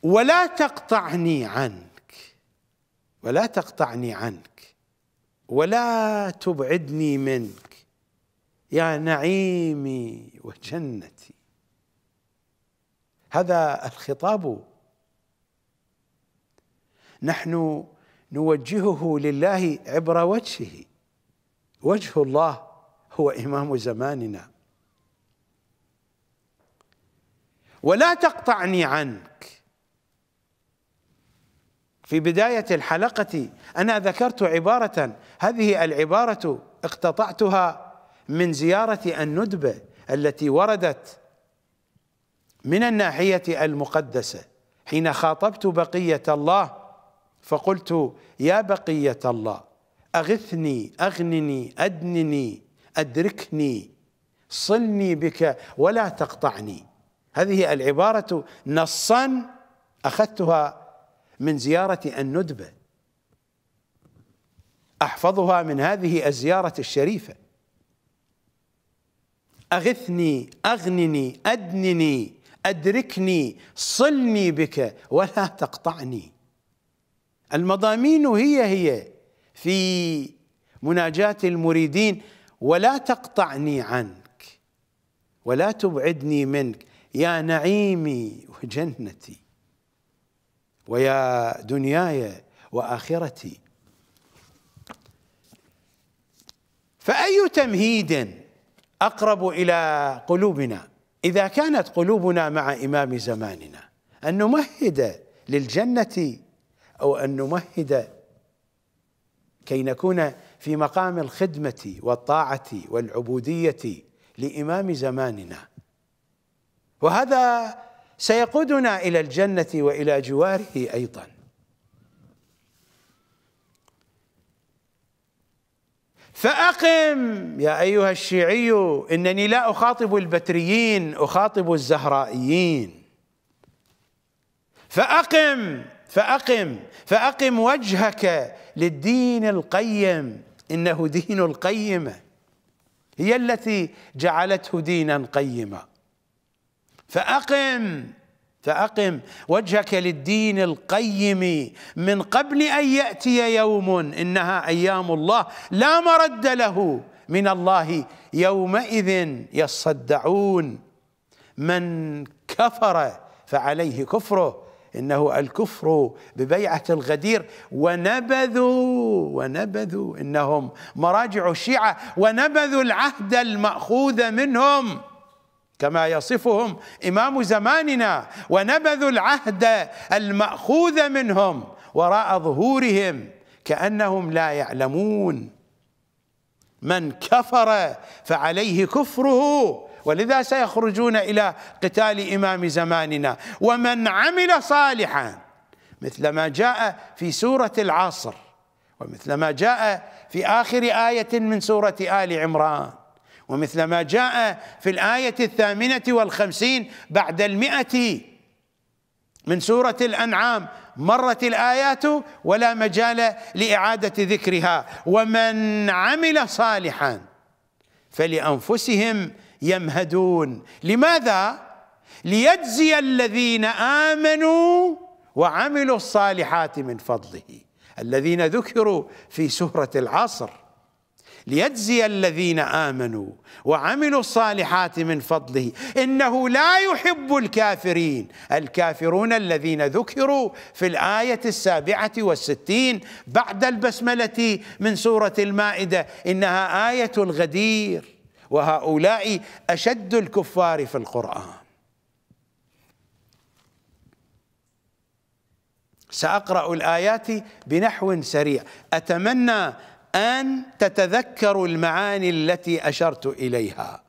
ولا تقطعني عنك ولا تقطعني عنك ولا تبعدني منك يا نعيمي وجنتي هذا الخطاب نحن نوجهه لله عبر وجهه وجه الله هو إمام زماننا ولا تقطعني عنك في بداية الحلقة أنا ذكرت عبارة هذه العبارة اقتطعتها من زيارة الندبة التي وردت من الناحية المقدسة حين خاطبت بقية الله فقلت يا بقية الله أغثني أغنني أدنني أدركني صلني بك ولا تقطعني هذه العبارة نصا أخذتها من زيارة الندبة أحفظها من هذه الزيارة الشريفة أغثني أغنني أدنني أدركني صلني بك ولا تقطعني المضامين هي هي في مناجاة المريدين ولا تقطعني عنك ولا تبعدني منك يا نعيمي وجنتي ويا دنياي واخرتي فاي تمهيد أقرب إلى قلوبنا إذا كانت قلوبنا مع إمام زماننا أن نمهد للجنة أو أن نمهد كي نكون في مقام الخدمة والطاعة والعبودية لإمام زماننا وهذا سيقودنا إلى الجنة وإلى جواره أيضاً فأقم يا أيها الشيعي إنني لا أخاطب البتريين أخاطب الزهرائيين فأقم فأقم فأقم وجهك للدين القيم إنه دين القيمة هي التي جعلته دينا قيما فأقم فأقم وجهك للدين القيم من قبل أن يأتي يوم إنها أيام الله لا مرد له من الله يومئذ يصدعون من كفر فعليه كفره إنه الكفر ببيعة الغدير ونبذوا ونبذوا إنهم مراجع الشيعة ونبذوا العهد المأخوذ منهم كما يصفهم إمام زماننا ونبذوا العهد المأخوذ منهم وراء ظهورهم كأنهم لا يعلمون من كفر فعليه كفره ولذا سيخرجون إلى قتال إمام زماننا ومن عمل صالحا مثل ما جاء في سورة العصر ومثل ما جاء في آخر آية من سورة آل عمران ومثل ما جاء في الآية الثامنة والخمسين بعد المئة من سورة الأنعام مرت الآيات ولا مجال لإعادة ذكرها ومن عمل صالحا فلأنفسهم يمهدون لماذا؟ ليجزي الذين آمنوا وعملوا الصالحات من فضله الذين ذكروا في سورة العصر ليجزي الذين امنوا وعملوا الصالحات من فضله انه لا يحب الكافرين الكافرون الذين ذكروا في الايه السابعه والستين بعد البسمله من سوره المائده انها ايه الغدير وهؤلاء اشد الكفار في القران ساقرا الايات بنحو سريع اتمنى أن تتذكروا المعاني التي أشرت إليها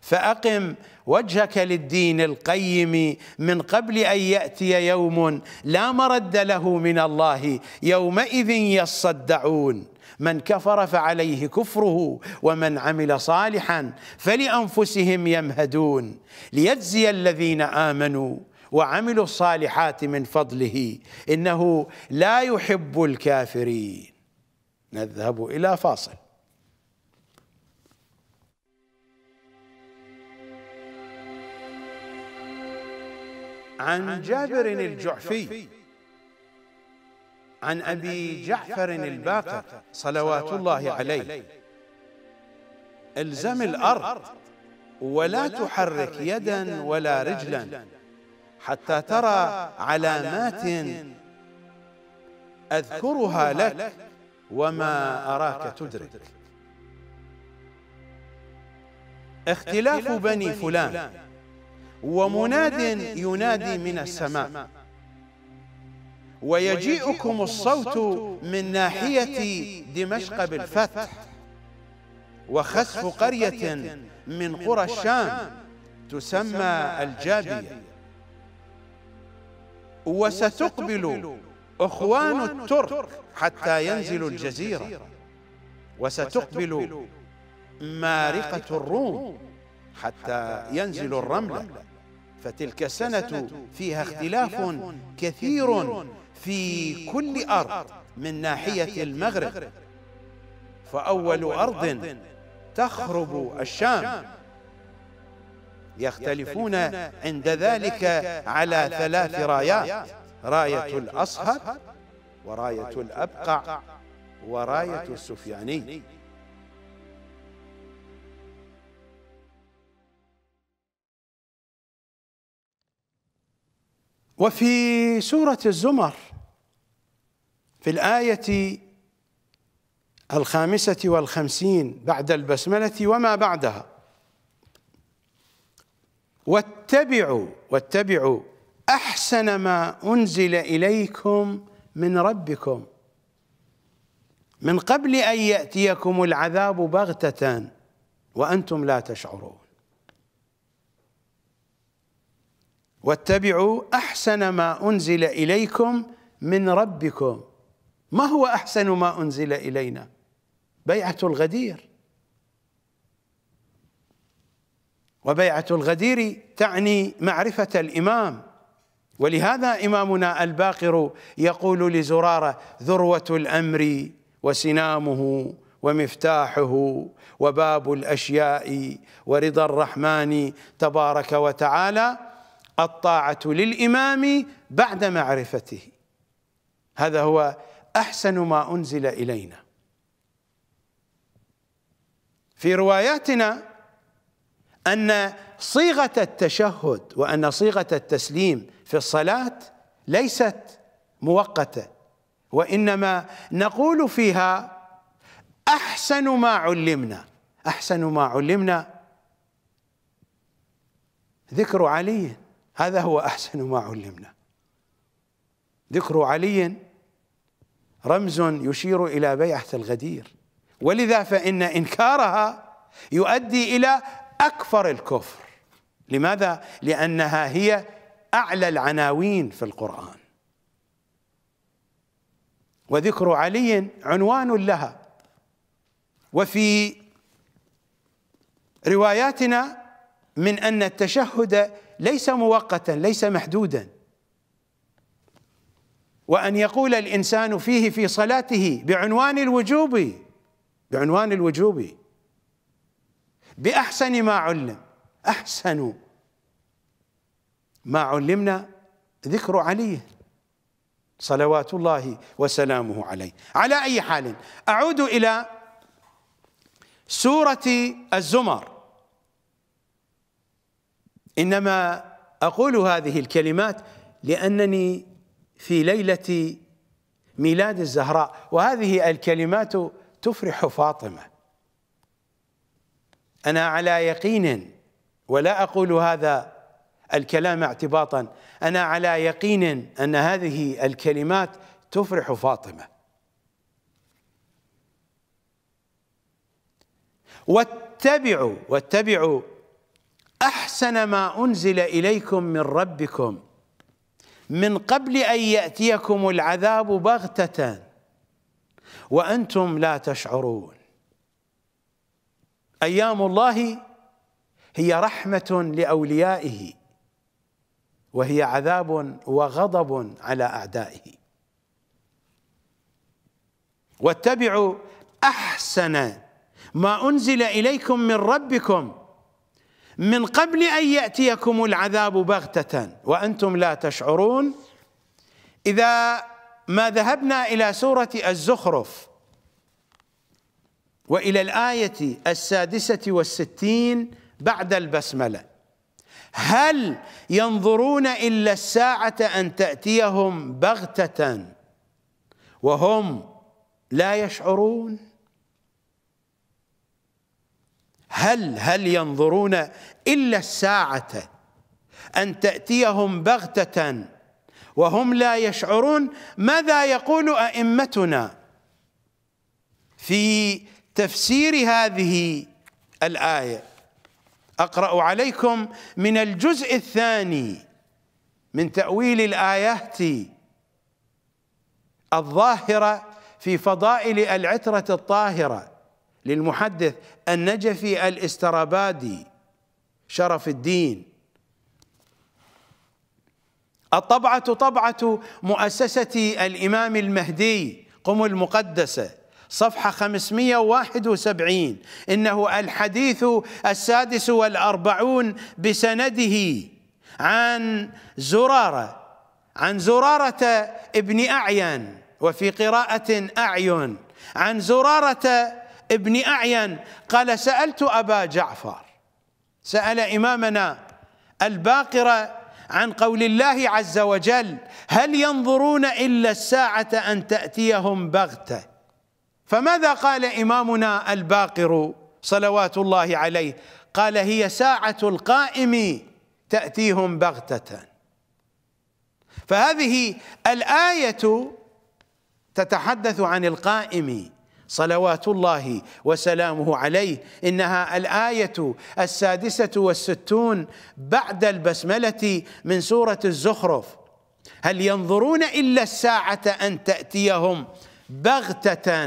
فأقم وجهك للدين القيم من قبل أن يأتي يوم لا مرد له من الله يومئذ يصدعون من كفر فعليه كفره ومن عمل صالحا فلأنفسهم يمهدون ليجزي الذين آمنوا وعملوا الصالحات من فضله إنه لا يحب الكافرين نذهب إلى فاصل عن جابر الجعفي عن أبي جعفر الباقر صلوات الله عليه الزم الأرض ولا تحرك يدا ولا رجلا حتى ترى علامات أذكرها لك وما أراك تدرك اختلاف بني فلان ومناد ينادي من السماء ويجيئكم الصوت من ناحية دمشق بالفتح وخسف قرية من قرى الشام تسمى الجابية وستقبل أخوان الترك حتى ينزل الجزيرة وستقبل مارقة الروم حتى ينزل الرمل فتلك السنة فيها اختلاف كثير في كل أرض من ناحية المغرب فأول أرض تخرب الشام يختلفون عند ذلك على ثلاث رايات راية الأصهر وراية الأبقع وراية السفياني وفي سورة الزمر في الآية الخامسة والخمسين بعد البسملة وما بعدها واتبعوا واتبعوا أحسن ما أنزل إليكم من ربكم من قبل أن يأتيكم العذاب بغتة وأنتم لا تشعرون واتبعوا أحسن ما أنزل إليكم من ربكم ما هو أحسن ما أنزل إلينا بيعة الغدير وبيعة الغدير تعني معرفة الإمام ولهذا إمامنا الباقر يقول لزرارة ذروة الأمر وسنامه ومفتاحه وباب الأشياء ورضا الرحمن تبارك وتعالى الطاعة للإمام بعد معرفته هذا هو أحسن ما أنزل إلينا في رواياتنا أن صيغة التشهد وأن صيغة التسليم في الصلاة ليست مؤقتة وإنما نقول فيها أحسن ما علمنا أحسن ما علمنا ذكر علي هذا هو أحسن ما علمنا ذكر علي رمز يشير إلى بيعة الغدير ولذا فإن إنكارها يؤدي إلى أكفر الكفر لماذا؟ لأنها هي أعلى العناوين في القرآن وذكر علي عنوان لها وفي رواياتنا من أن التشهد ليس مؤقتا ليس محدودا وأن يقول الإنسان فيه في صلاته بعنوان الوجوب بعنوان الوجوب بأحسن ما علم أحسن ما علمنا ذكر علي صلوات الله وسلامه عليه على أي حال أعود إلى سورة الزمر إنما أقول هذه الكلمات لأنني في ليلة ميلاد الزهراء وهذه الكلمات تفرح فاطمة أنا على يقين ولا أقول هذا الكلام اعتباطا انا على يقين ان هذه الكلمات تفرح فاطمه واتبعوا واتبعوا احسن ما انزل اليكم من ربكم من قبل ان ياتيكم العذاب بغته وانتم لا تشعرون ايام الله هي رحمه لاوليائه وهي عذاب وغضب على اعدائه واتبعوا احسن ما انزل اليكم من ربكم من قبل ان ياتيكم العذاب بغته وانتم لا تشعرون اذا ما ذهبنا الى سوره الزخرف والى الايه السادسه والستين بعد البسمله هل ينظرون الا الساعه ان تاتيهم بغته وهم لا يشعرون هل هل ينظرون الا الساعه ان تاتيهم بغته وهم لا يشعرون ماذا يقول ائمتنا في تفسير هذه الايه أقرأ عليكم من الجزء الثاني من تأويل الآيات الظاهرة في فضائل العترة الطاهرة للمحدث النجفي الاسترابادي شرف الدين الطبعة طبعة مؤسسة الإمام المهدي قم المقدسة صفحة 571 إنه الحديث السادس والأربعون بسنده عن زرارة عن زرارة ابن أعين وفي قراءة أعين عن زرارة ابن أعين قال سألت أبا جعفر سأل إمامنا الباقرة عن قول الله عز وجل هل ينظرون إلا الساعة أن تأتيهم بغته فماذا قال إمامنا الباقر صلوات الله عليه قال هي ساعة القائم تأتيهم بغتة فهذه الآية تتحدث عن القائم صلوات الله وسلامه عليه إنها الآية السادسة والستون بعد البسملة من سورة الزخرف هل ينظرون إلا الساعة أن تأتيهم بغتة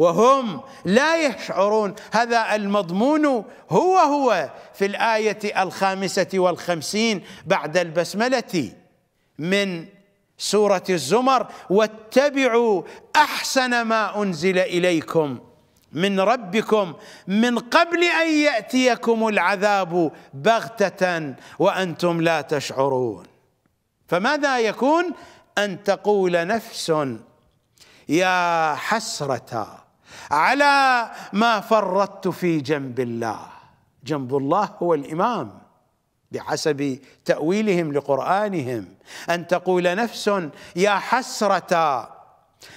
وهم لا يشعرون هذا المضمون هو هو في الآية الخامسة والخمسين بعد البسملة من سورة الزمر واتبعوا أحسن ما أنزل إليكم من ربكم من قبل أن يأتيكم العذاب بغتة وأنتم لا تشعرون فماذا يكون أن تقول نفس يا حسرة على ما فرطت في جنب الله جنب الله هو الإمام بحسب تأويلهم لقرآنهم أن تقول نفس يا حسرة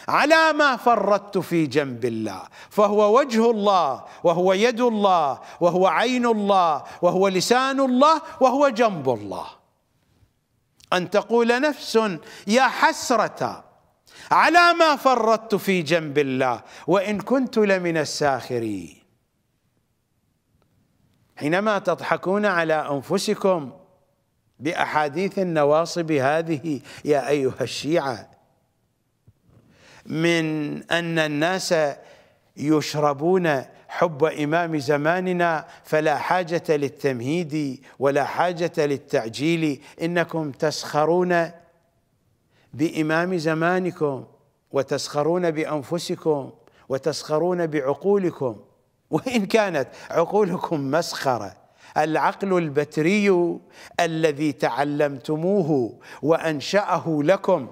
على ما فرطت في جنب الله فهو وجه الله وهو يد الله وهو عين الله وهو لسان الله وهو جنب الله أن تقول نفس يا حسرة على ما فرطت في جنب الله وإن كنت لمن الساخرين حينما تضحكون على أنفسكم بأحاديث النواصب هذه يا أيها الشيعة من أن الناس يشربون حب إمام زماننا فلا حاجة للتمهيد ولا حاجة للتعجيل إنكم تسخرون بامام زمانكم وتسخرون بانفسكم وتسخرون بعقولكم وان كانت عقولكم مسخره العقل البتري الذي تعلمتموه وانشاه لكم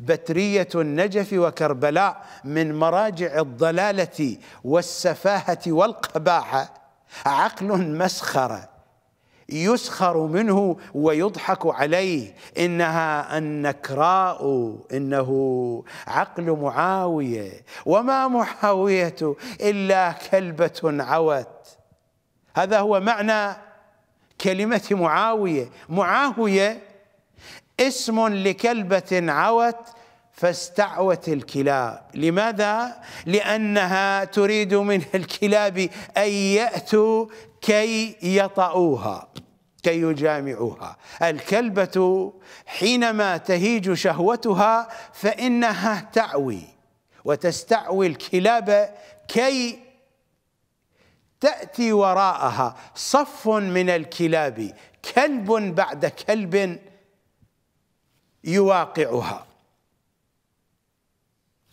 بتريه النجف وكربلاء من مراجع الضلاله والسفاهه والقباحه عقل مسخره يسخر منه ويضحك عليه إنها النكراء إنه عقل معاوية وما معاوية إلا كلبة عوت هذا هو معنى كلمة معاوية معاوية اسم لكلبة عوت فاستعوت الكلاب لماذا؟ لأنها تريد من الكلاب أن يأتوا كي يطأوها كي يجامعوها الكلبة حينما تهيج شهوتها فإنها تعوي وتستعوي الكلاب كي تأتي وراءها صف من الكلاب كلب بعد كلب يواقعها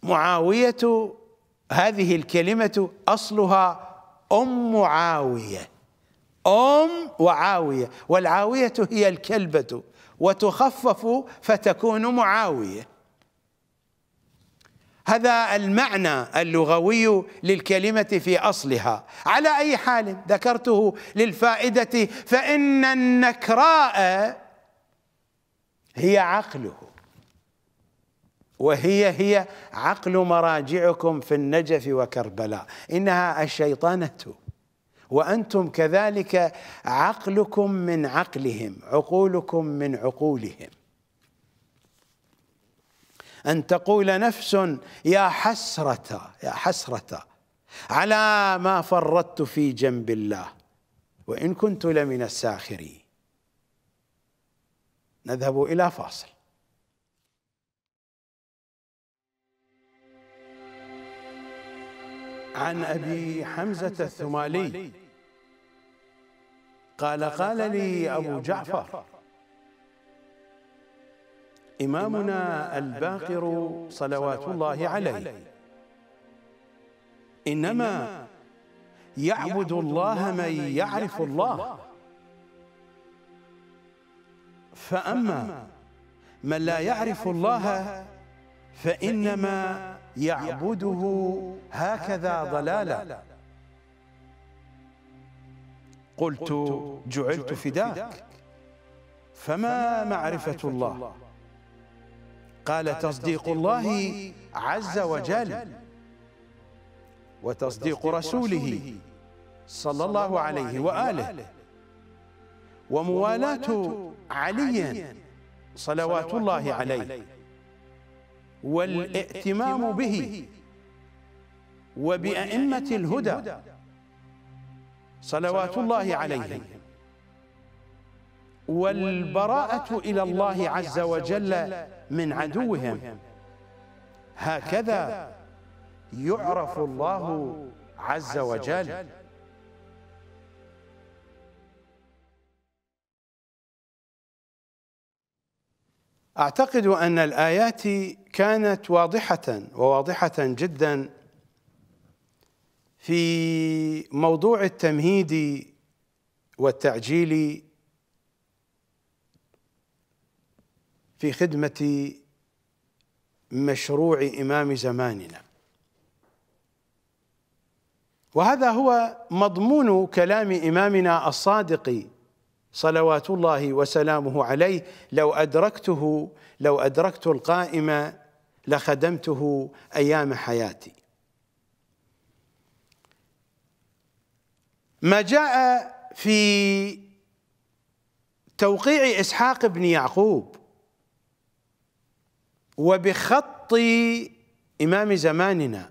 معاوية هذه الكلمة أصلها أم معاوية أم وعاوية والعاوية هي الكلبة وتخفف فتكون معاوية هذا المعنى اللغوي للكلمة في أصلها على أي حال ذكرته للفائدة فإن النكراء هي عقله وهي هي عقل مراجعكم في النجف وكربلاء إنها الشيطانة وأنتم كذلك عقلكم من عقلهم عقولكم من عقولهم أن تقول نفس يا حسرة يا حسرة على ما فرطت في جنب الله وإن كنت لمن الساخرين نذهب إلى فاصل عن أبي حمزة الثمالي قال قال لي أبو جعفر إمامنا الباقر صلوات الله عليه إنما يعبد الله من يعرف الله فأما من لا يعرف الله فإنما يعبده هكذا ضلالا قلت جعلت فداك فما معرفة الله قال تصديق الله عز وجل وتصديق رسوله صلى الله عليه وآله وموالاة علي صلوات الله عليه والائتمام به وبأئمة الهدى صلوات الله عليهم والبراءة إلى الله عز وجل من عدوهم هكذا يعرف الله عز وجل اعتقد ان الايات كانت واضحه وواضحه جدا في موضوع التمهيد والتعجيل في خدمه مشروع امام زماننا وهذا هو مضمون كلام امامنا الصادق صلوات الله وسلامه عليه لو أدركته لو أدركت القائمة لخدمته أيام حياتي ما جاء في توقيع إسحاق بن يعقوب وبخط إمام زماننا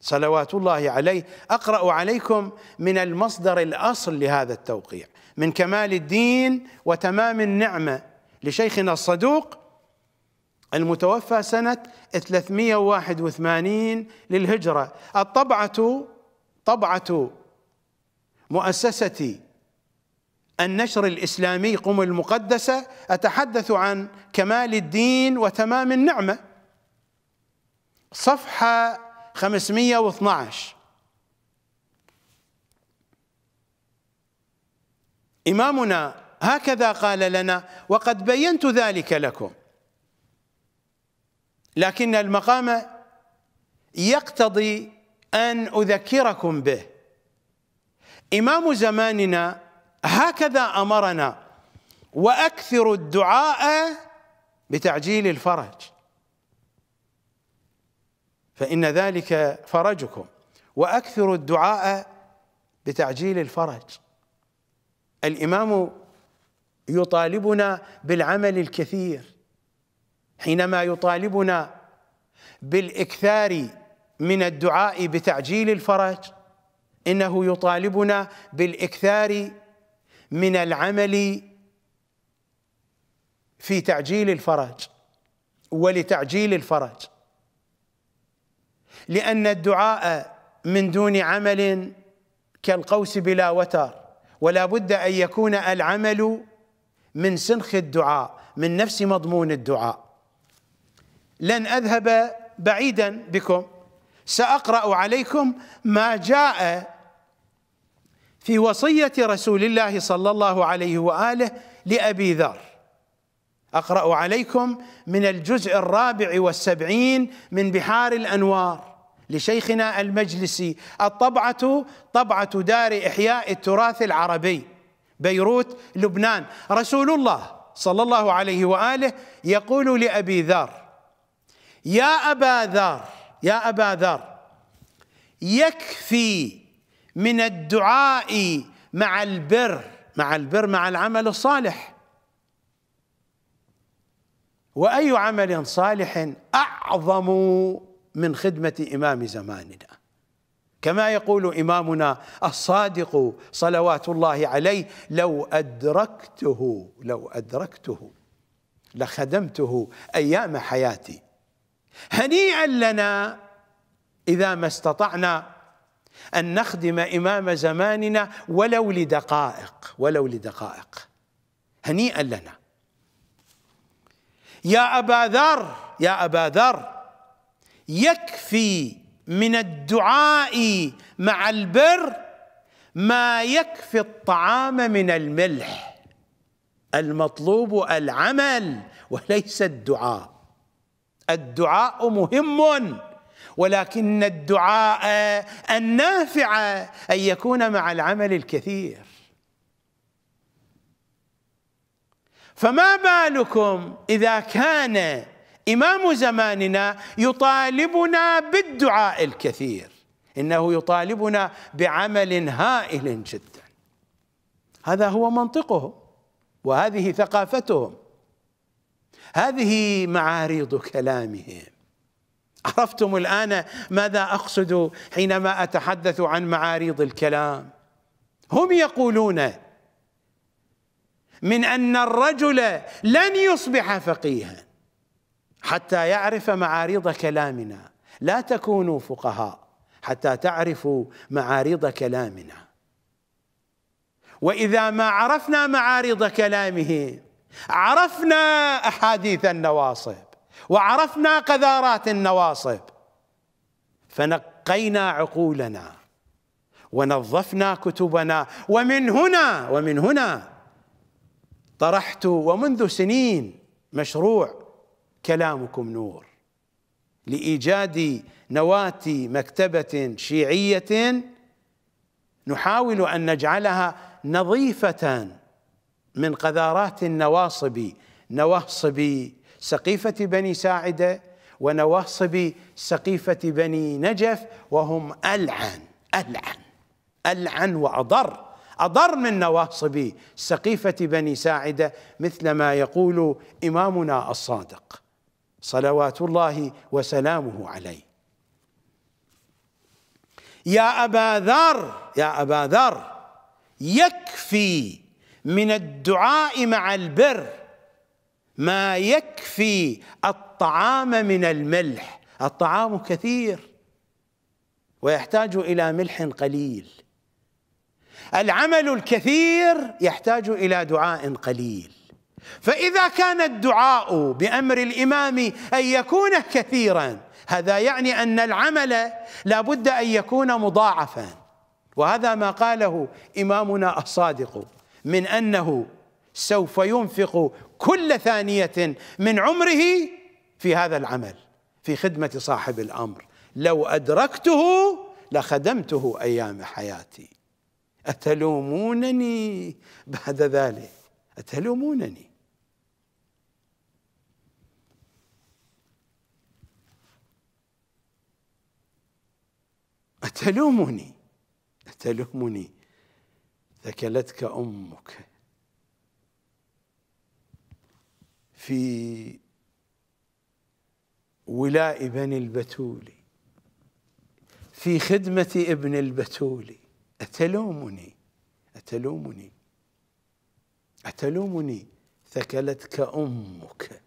صلوات الله عليه أقرأ عليكم من المصدر الأصل لهذا التوقيع من كمال الدين وتمام النعمة لشيخنا الصدوق المتوفى سنة 381 للهجرة الطبعة طبعة مؤسسة النشر الإسلامي قم المقدسة أتحدث عن كمال الدين وتمام النعمة صفحة 512 إمامنا هكذا قال لنا وقد بينت ذلك لكم لكن المقام يقتضي أن أذكركم به إمام زماننا هكذا أمرنا وأكثر الدعاء بتعجيل الفرج فإن ذلك فرجكم وأكثر الدعاء بتعجيل الفرج الامام يطالبنا بالعمل الكثير حينما يطالبنا بالاكثار من الدعاء بتعجيل الفرج انه يطالبنا بالاكثار من العمل في تعجيل الفرج ولتعجيل الفرج لان الدعاء من دون عمل كالقوس بلا وتر ولا بد أن يكون العمل من سنخ الدعاء من نفس مضمون الدعاء لن أذهب بعيدا بكم سأقرأ عليكم ما جاء في وصية رسول الله صلى الله عليه وآله لأبي ذر أقرأ عليكم من الجزء الرابع والسبعين من بحار الأنوار لشيخنا المجلسي الطبعة طبعة دار إحياء التراث العربي بيروت لبنان رسول الله صلى الله عليه وآله يقول لأبي ذر يا أبا ذر يا أبا ذر يكفي من الدعاء مع البر مع البر مع العمل الصالح وأي عمل صالح أعظم من خدمة إمام زماننا كما يقول إمامنا الصادق صلوات الله عليه لو أدركته لو أدركته لخدمته أيام حياتي هنيئا لنا إذا ما استطعنا أن نخدم إمام زماننا ولو لدقائق ولو لدقائق هنيئا لنا يا أبا ذر يا أبا ذر يكفي من الدعاء مع البر ما يكفي الطعام من الملح المطلوب العمل وليس الدعاء الدعاء مهم ولكن الدعاء النافع ان يكون مع العمل الكثير فما بالكم اذا كان إمام زماننا يطالبنا بالدعاء الكثير إنه يطالبنا بعمل هائل جدا هذا هو منطقهم وهذه ثقافتهم هذه معاريض كلامهم عرفتم الآن ماذا أقصد حينما أتحدث عن معاريض الكلام هم يقولون من أن الرجل لن يصبح فقيها حتى يعرف معارض كلامنا لا تكونوا فقهاء حتى تعرفوا معارض كلامنا واذا ما عرفنا معارض كلامه عرفنا احاديث النواصب وعرفنا قذارات النواصب فنقينا عقولنا ونظفنا كتبنا ومن هنا ومن هنا طرحت ومنذ سنين مشروع كلامكم نور لإيجاد نواة مكتبة شيعية نحاول أن نجعلها نظيفة من قذارات النواصب نواصب سقيفة بني ساعدة ونواصب سقيفة بني نجف وهم ألعن ألعن ألعن وأضر أضر من نواصب سقيفة بني ساعدة مثل ما يقول إمامنا الصادق صلوات الله وسلامه عليه يا أبا ذر يا أبا ذر يكفي من الدعاء مع البر ما يكفي الطعام من الملح الطعام كثير ويحتاج إلى ملح قليل العمل الكثير يحتاج إلى دعاء قليل فإذا كان الدعاء بأمر الإمام أن يكون كثيرا هذا يعني أن العمل لا بد أن يكون مضاعفا وهذا ما قاله إمامنا الصادق من أنه سوف ينفق كل ثانية من عمره في هذا العمل في خدمة صاحب الأمر لو أدركته لخدمته أيام حياتي أتلومونني بعد ذلك أتلومونني أتلومني أتلومني ثكلتك أمك في ولاء بني البتول في خدمة ابن البتول أتلومني أتلومني أتلومني ثكلتك أمك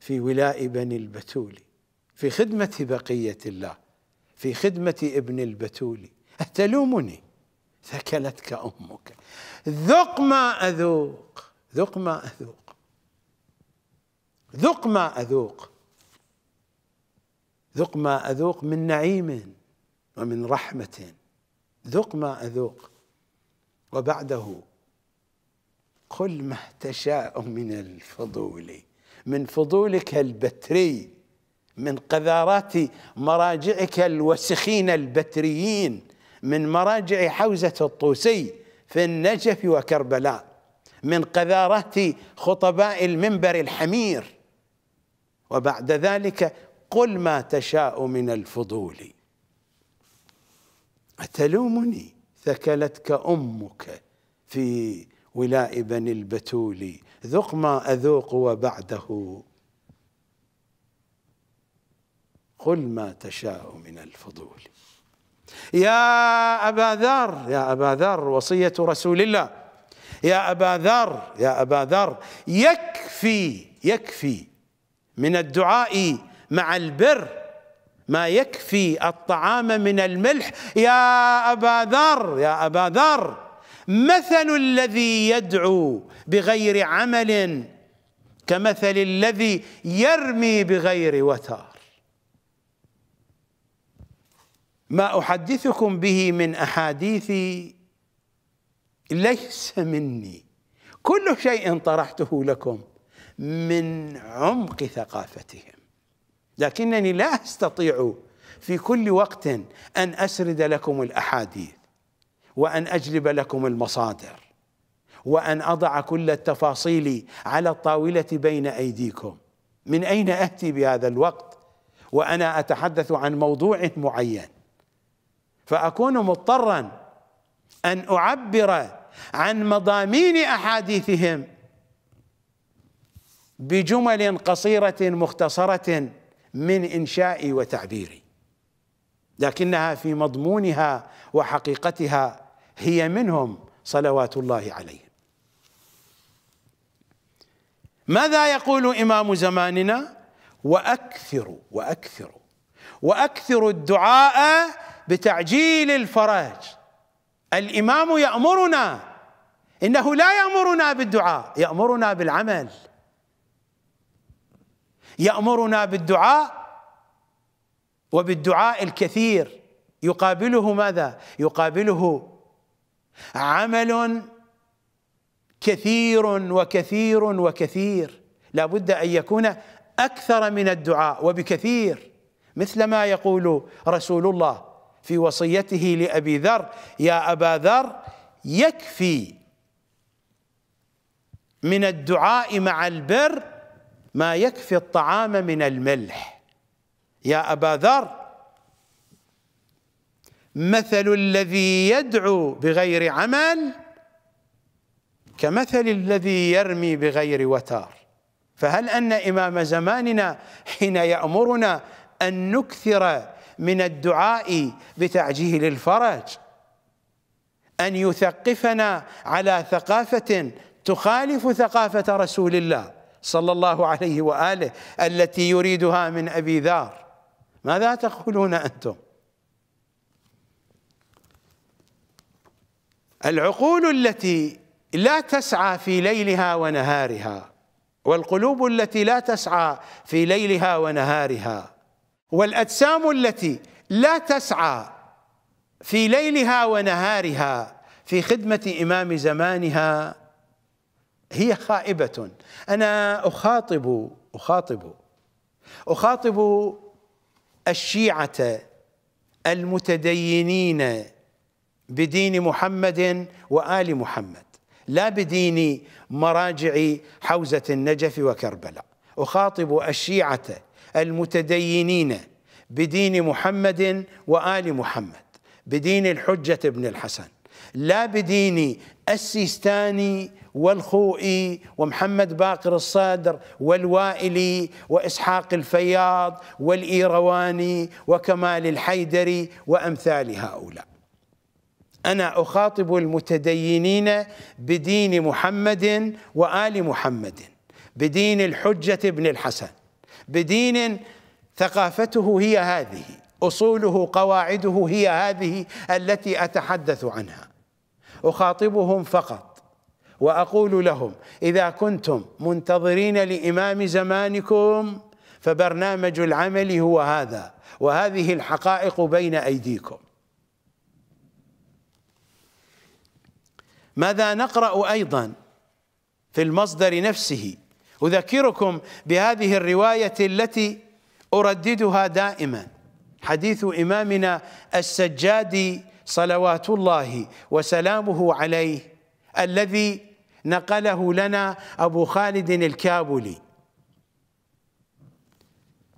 في ولاء بني البتول في خدمة بقية الله في خدمة ابن البتول تلومني ثكلتك أمك ذق ما أذوق ذق ما أذوق ذق ما أذوق ذق ما أذوق من نعيم ومن رحمة ذق ما أذوق وبعده قل ما تشاء من الفضول من فضولك البتري من قذارات مراجعك الوسخين البتريين من مراجع حوزة الطوسي في النجف وكربلاء من قذارات خطباء المنبر الحمير وبعد ذلك قل ما تشاء من الفضول أتلومني ثكلتك أمك في ولاء بني البتول ذق ما أذوق وبعده قل ما تشاء من الفضول يا أبا ذر يا أبا ذر وصية رسول الله يا أبا ذر يا أبا ذر يكفي يكفي من الدعاء مع البر ما يكفي الطعام من الملح يا أبا ذر يا أبا ذر مثل الذي يدعو بغير عمل كمثل الذي يرمي بغير وتر ما احدثكم به من احاديث ليس مني كل شيء طرحته لكم من عمق ثقافتهم لكنني لا استطيع في كل وقت ان اسرد لكم الاحاديث وان اجلب لكم المصادر وان اضع كل التفاصيل على الطاوله بين ايديكم من اين اتي بهذا الوقت وانا اتحدث عن موضوع معين فأكون مضطرا أن أعبر عن مضامين أحاديثهم بجمل قصيرة مختصرة من إنشائي وتعبيري لكنها في مضمونها وحقيقتها هي منهم صلوات الله عليهم ماذا يقول إمام زماننا وأكثروا وأكثروا وأكثروا الدعاء بتعجيل الفرج الامام يامرنا انه لا يامرنا بالدعاء يامرنا بالعمل يامرنا بالدعاء وبالدعاء الكثير يقابله ماذا يقابله عمل كثير وكثير وكثير لا بد ان يكون اكثر من الدعاء وبكثير مثل ما يقول رسول الله في وصيته لأبي ذر يا أبا ذر يكفي من الدعاء مع البر ما يكفي الطعام من الملح يا أبا ذر مثل الذي يدعو بغير عمل كمثل الذي يرمي بغير وتر فهل أن إمام زماننا حين يأمرنا أن نكثر من الدعاء بتعجيل الفرج أن يثقفنا على ثقافة تخالف ثقافة رسول الله صلى الله عليه وآله التي يريدها من أبي ذار ماذا تقولون أنتم العقول التي لا تسعى في ليلها ونهارها والقلوب التي لا تسعى في ليلها ونهارها والاجسام التي لا تسعى في ليلها ونهارها في خدمه امام زمانها هي خائبه انا اخاطب اخاطب اخاطب الشيعه المتدينين بدين محمد وال محمد لا بدين مراجع حوزه النجف وكربلاء اخاطب الشيعه المتدينين بدين محمد وآل محمد بدين الحجة بن الحسن لا بدين السيستاني والخوئي ومحمد باقر الصدر والوائلي وإسحاق الفياض والإيرواني وكمال الحيدري وأمثال هؤلاء أنا أخاطب المتدينين بدين محمد وآل محمد بدين الحجة بن الحسن بدين ثقافته هي هذه اصوله قواعده هي هذه التي اتحدث عنها اخاطبهم فقط واقول لهم اذا كنتم منتظرين لامام زمانكم فبرنامج العمل هو هذا وهذه الحقائق بين ايديكم ماذا نقرا ايضا في المصدر نفسه اذكركم بهذه الروايه التي ارددها دائما حديث امامنا السجادي صلوات الله وسلامه عليه الذي نقله لنا ابو خالد الكابلي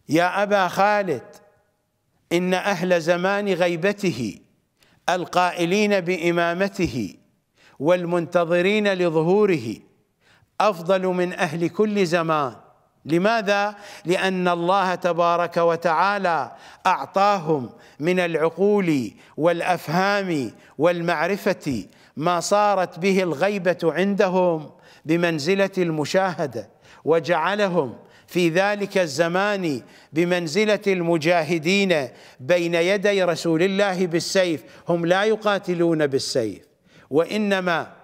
يا ابا خالد ان اهل زمان غيبته القائلين بامامته والمنتظرين لظهوره افضل من اهل كل زمان لماذا لان الله تبارك وتعالى اعطاهم من العقول والافهام والمعرفه ما صارت به الغيبه عندهم بمنزله المشاهده وجعلهم في ذلك الزمان بمنزله المجاهدين بين يدي رسول الله بالسيف هم لا يقاتلون بالسيف وانما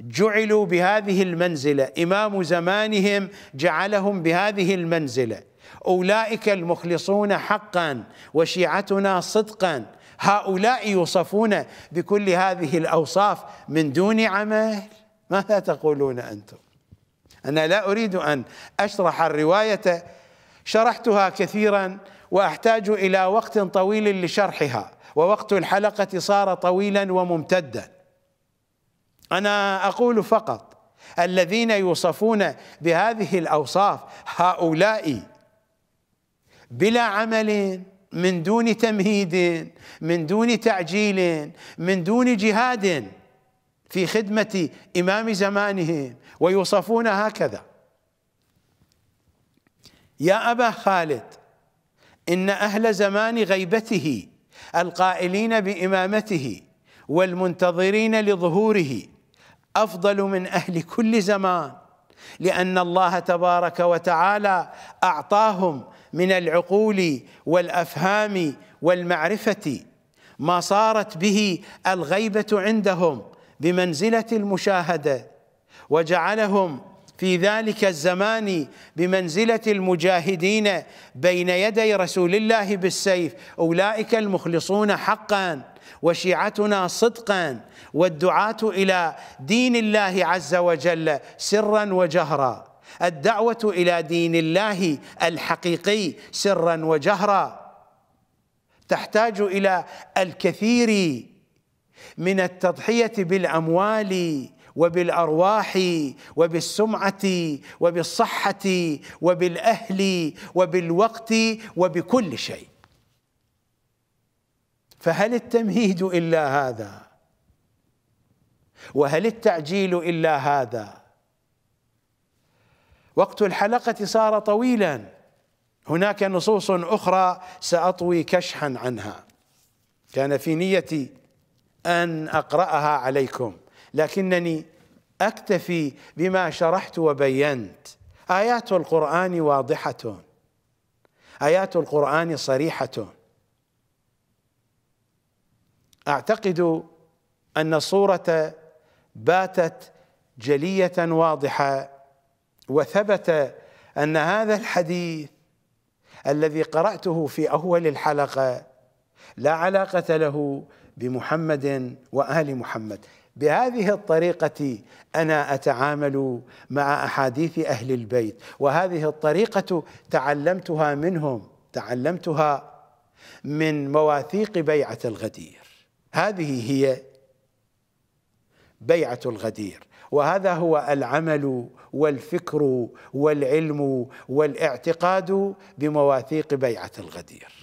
جعلوا بهذه المنزلة إمام زمانهم جعلهم بهذه المنزلة أولئك المخلصون حقا وشيعتنا صدقا هؤلاء يوصفون بكل هذه الأوصاف من دون عمل ماذا تقولون أنتم أنا لا أريد أن أشرح الرواية شرحتها كثيرا وأحتاج إلى وقت طويل لشرحها ووقت الحلقة صار طويلا وممتدا انا اقول فقط الذين يوصفون بهذه الاوصاف هؤلاء بلا عمل من دون تمهيد من دون تعجيل من دون جهاد في خدمه امام زمانهم ويوصفون هكذا يا ابا خالد ان اهل زمان غيبته القائلين بامامته والمنتظرين لظهوره افضل من اهل كل زمان لان الله تبارك وتعالى اعطاهم من العقول والافهام والمعرفه ما صارت به الغيبه عندهم بمنزله المشاهده وجعلهم في ذلك الزمان بمنزله المجاهدين بين يدي رسول الله بالسيف اولئك المخلصون حقا وشيعتنا صدقا والدعاة إلى دين الله عز وجل سرا وجهرا الدعوة إلى دين الله الحقيقي سرا وجهرا تحتاج إلى الكثير من التضحية بالأموال وبالارواح وبالسمعه وبالصحه وبالاهل وبالوقت وبكل شيء فهل التمهيد إلا هذا وهل التعجيل إلا هذا وقت الحلقة صار طويلا هناك نصوص أخرى سأطوي كشحا عنها كان في نيتي أن أقرأها عليكم لكنني أكتفي بما شرحت وبينت آيات القرآن واضحة آيات القرآن صريحة اعتقد ان الصوره باتت جليه واضحه وثبت ان هذا الحديث الذي قراته في اول الحلقه لا علاقه له بمحمد وال محمد بهذه الطريقة أنا أتعامل مع أحاديث أهل البيت وهذه الطريقة تعلمتها منهم تعلمتها من مواثيق بيعة الغدير هذه هي بيعة الغدير وهذا هو العمل والفكر والعلم والاعتقاد بمواثيق بيعة الغدير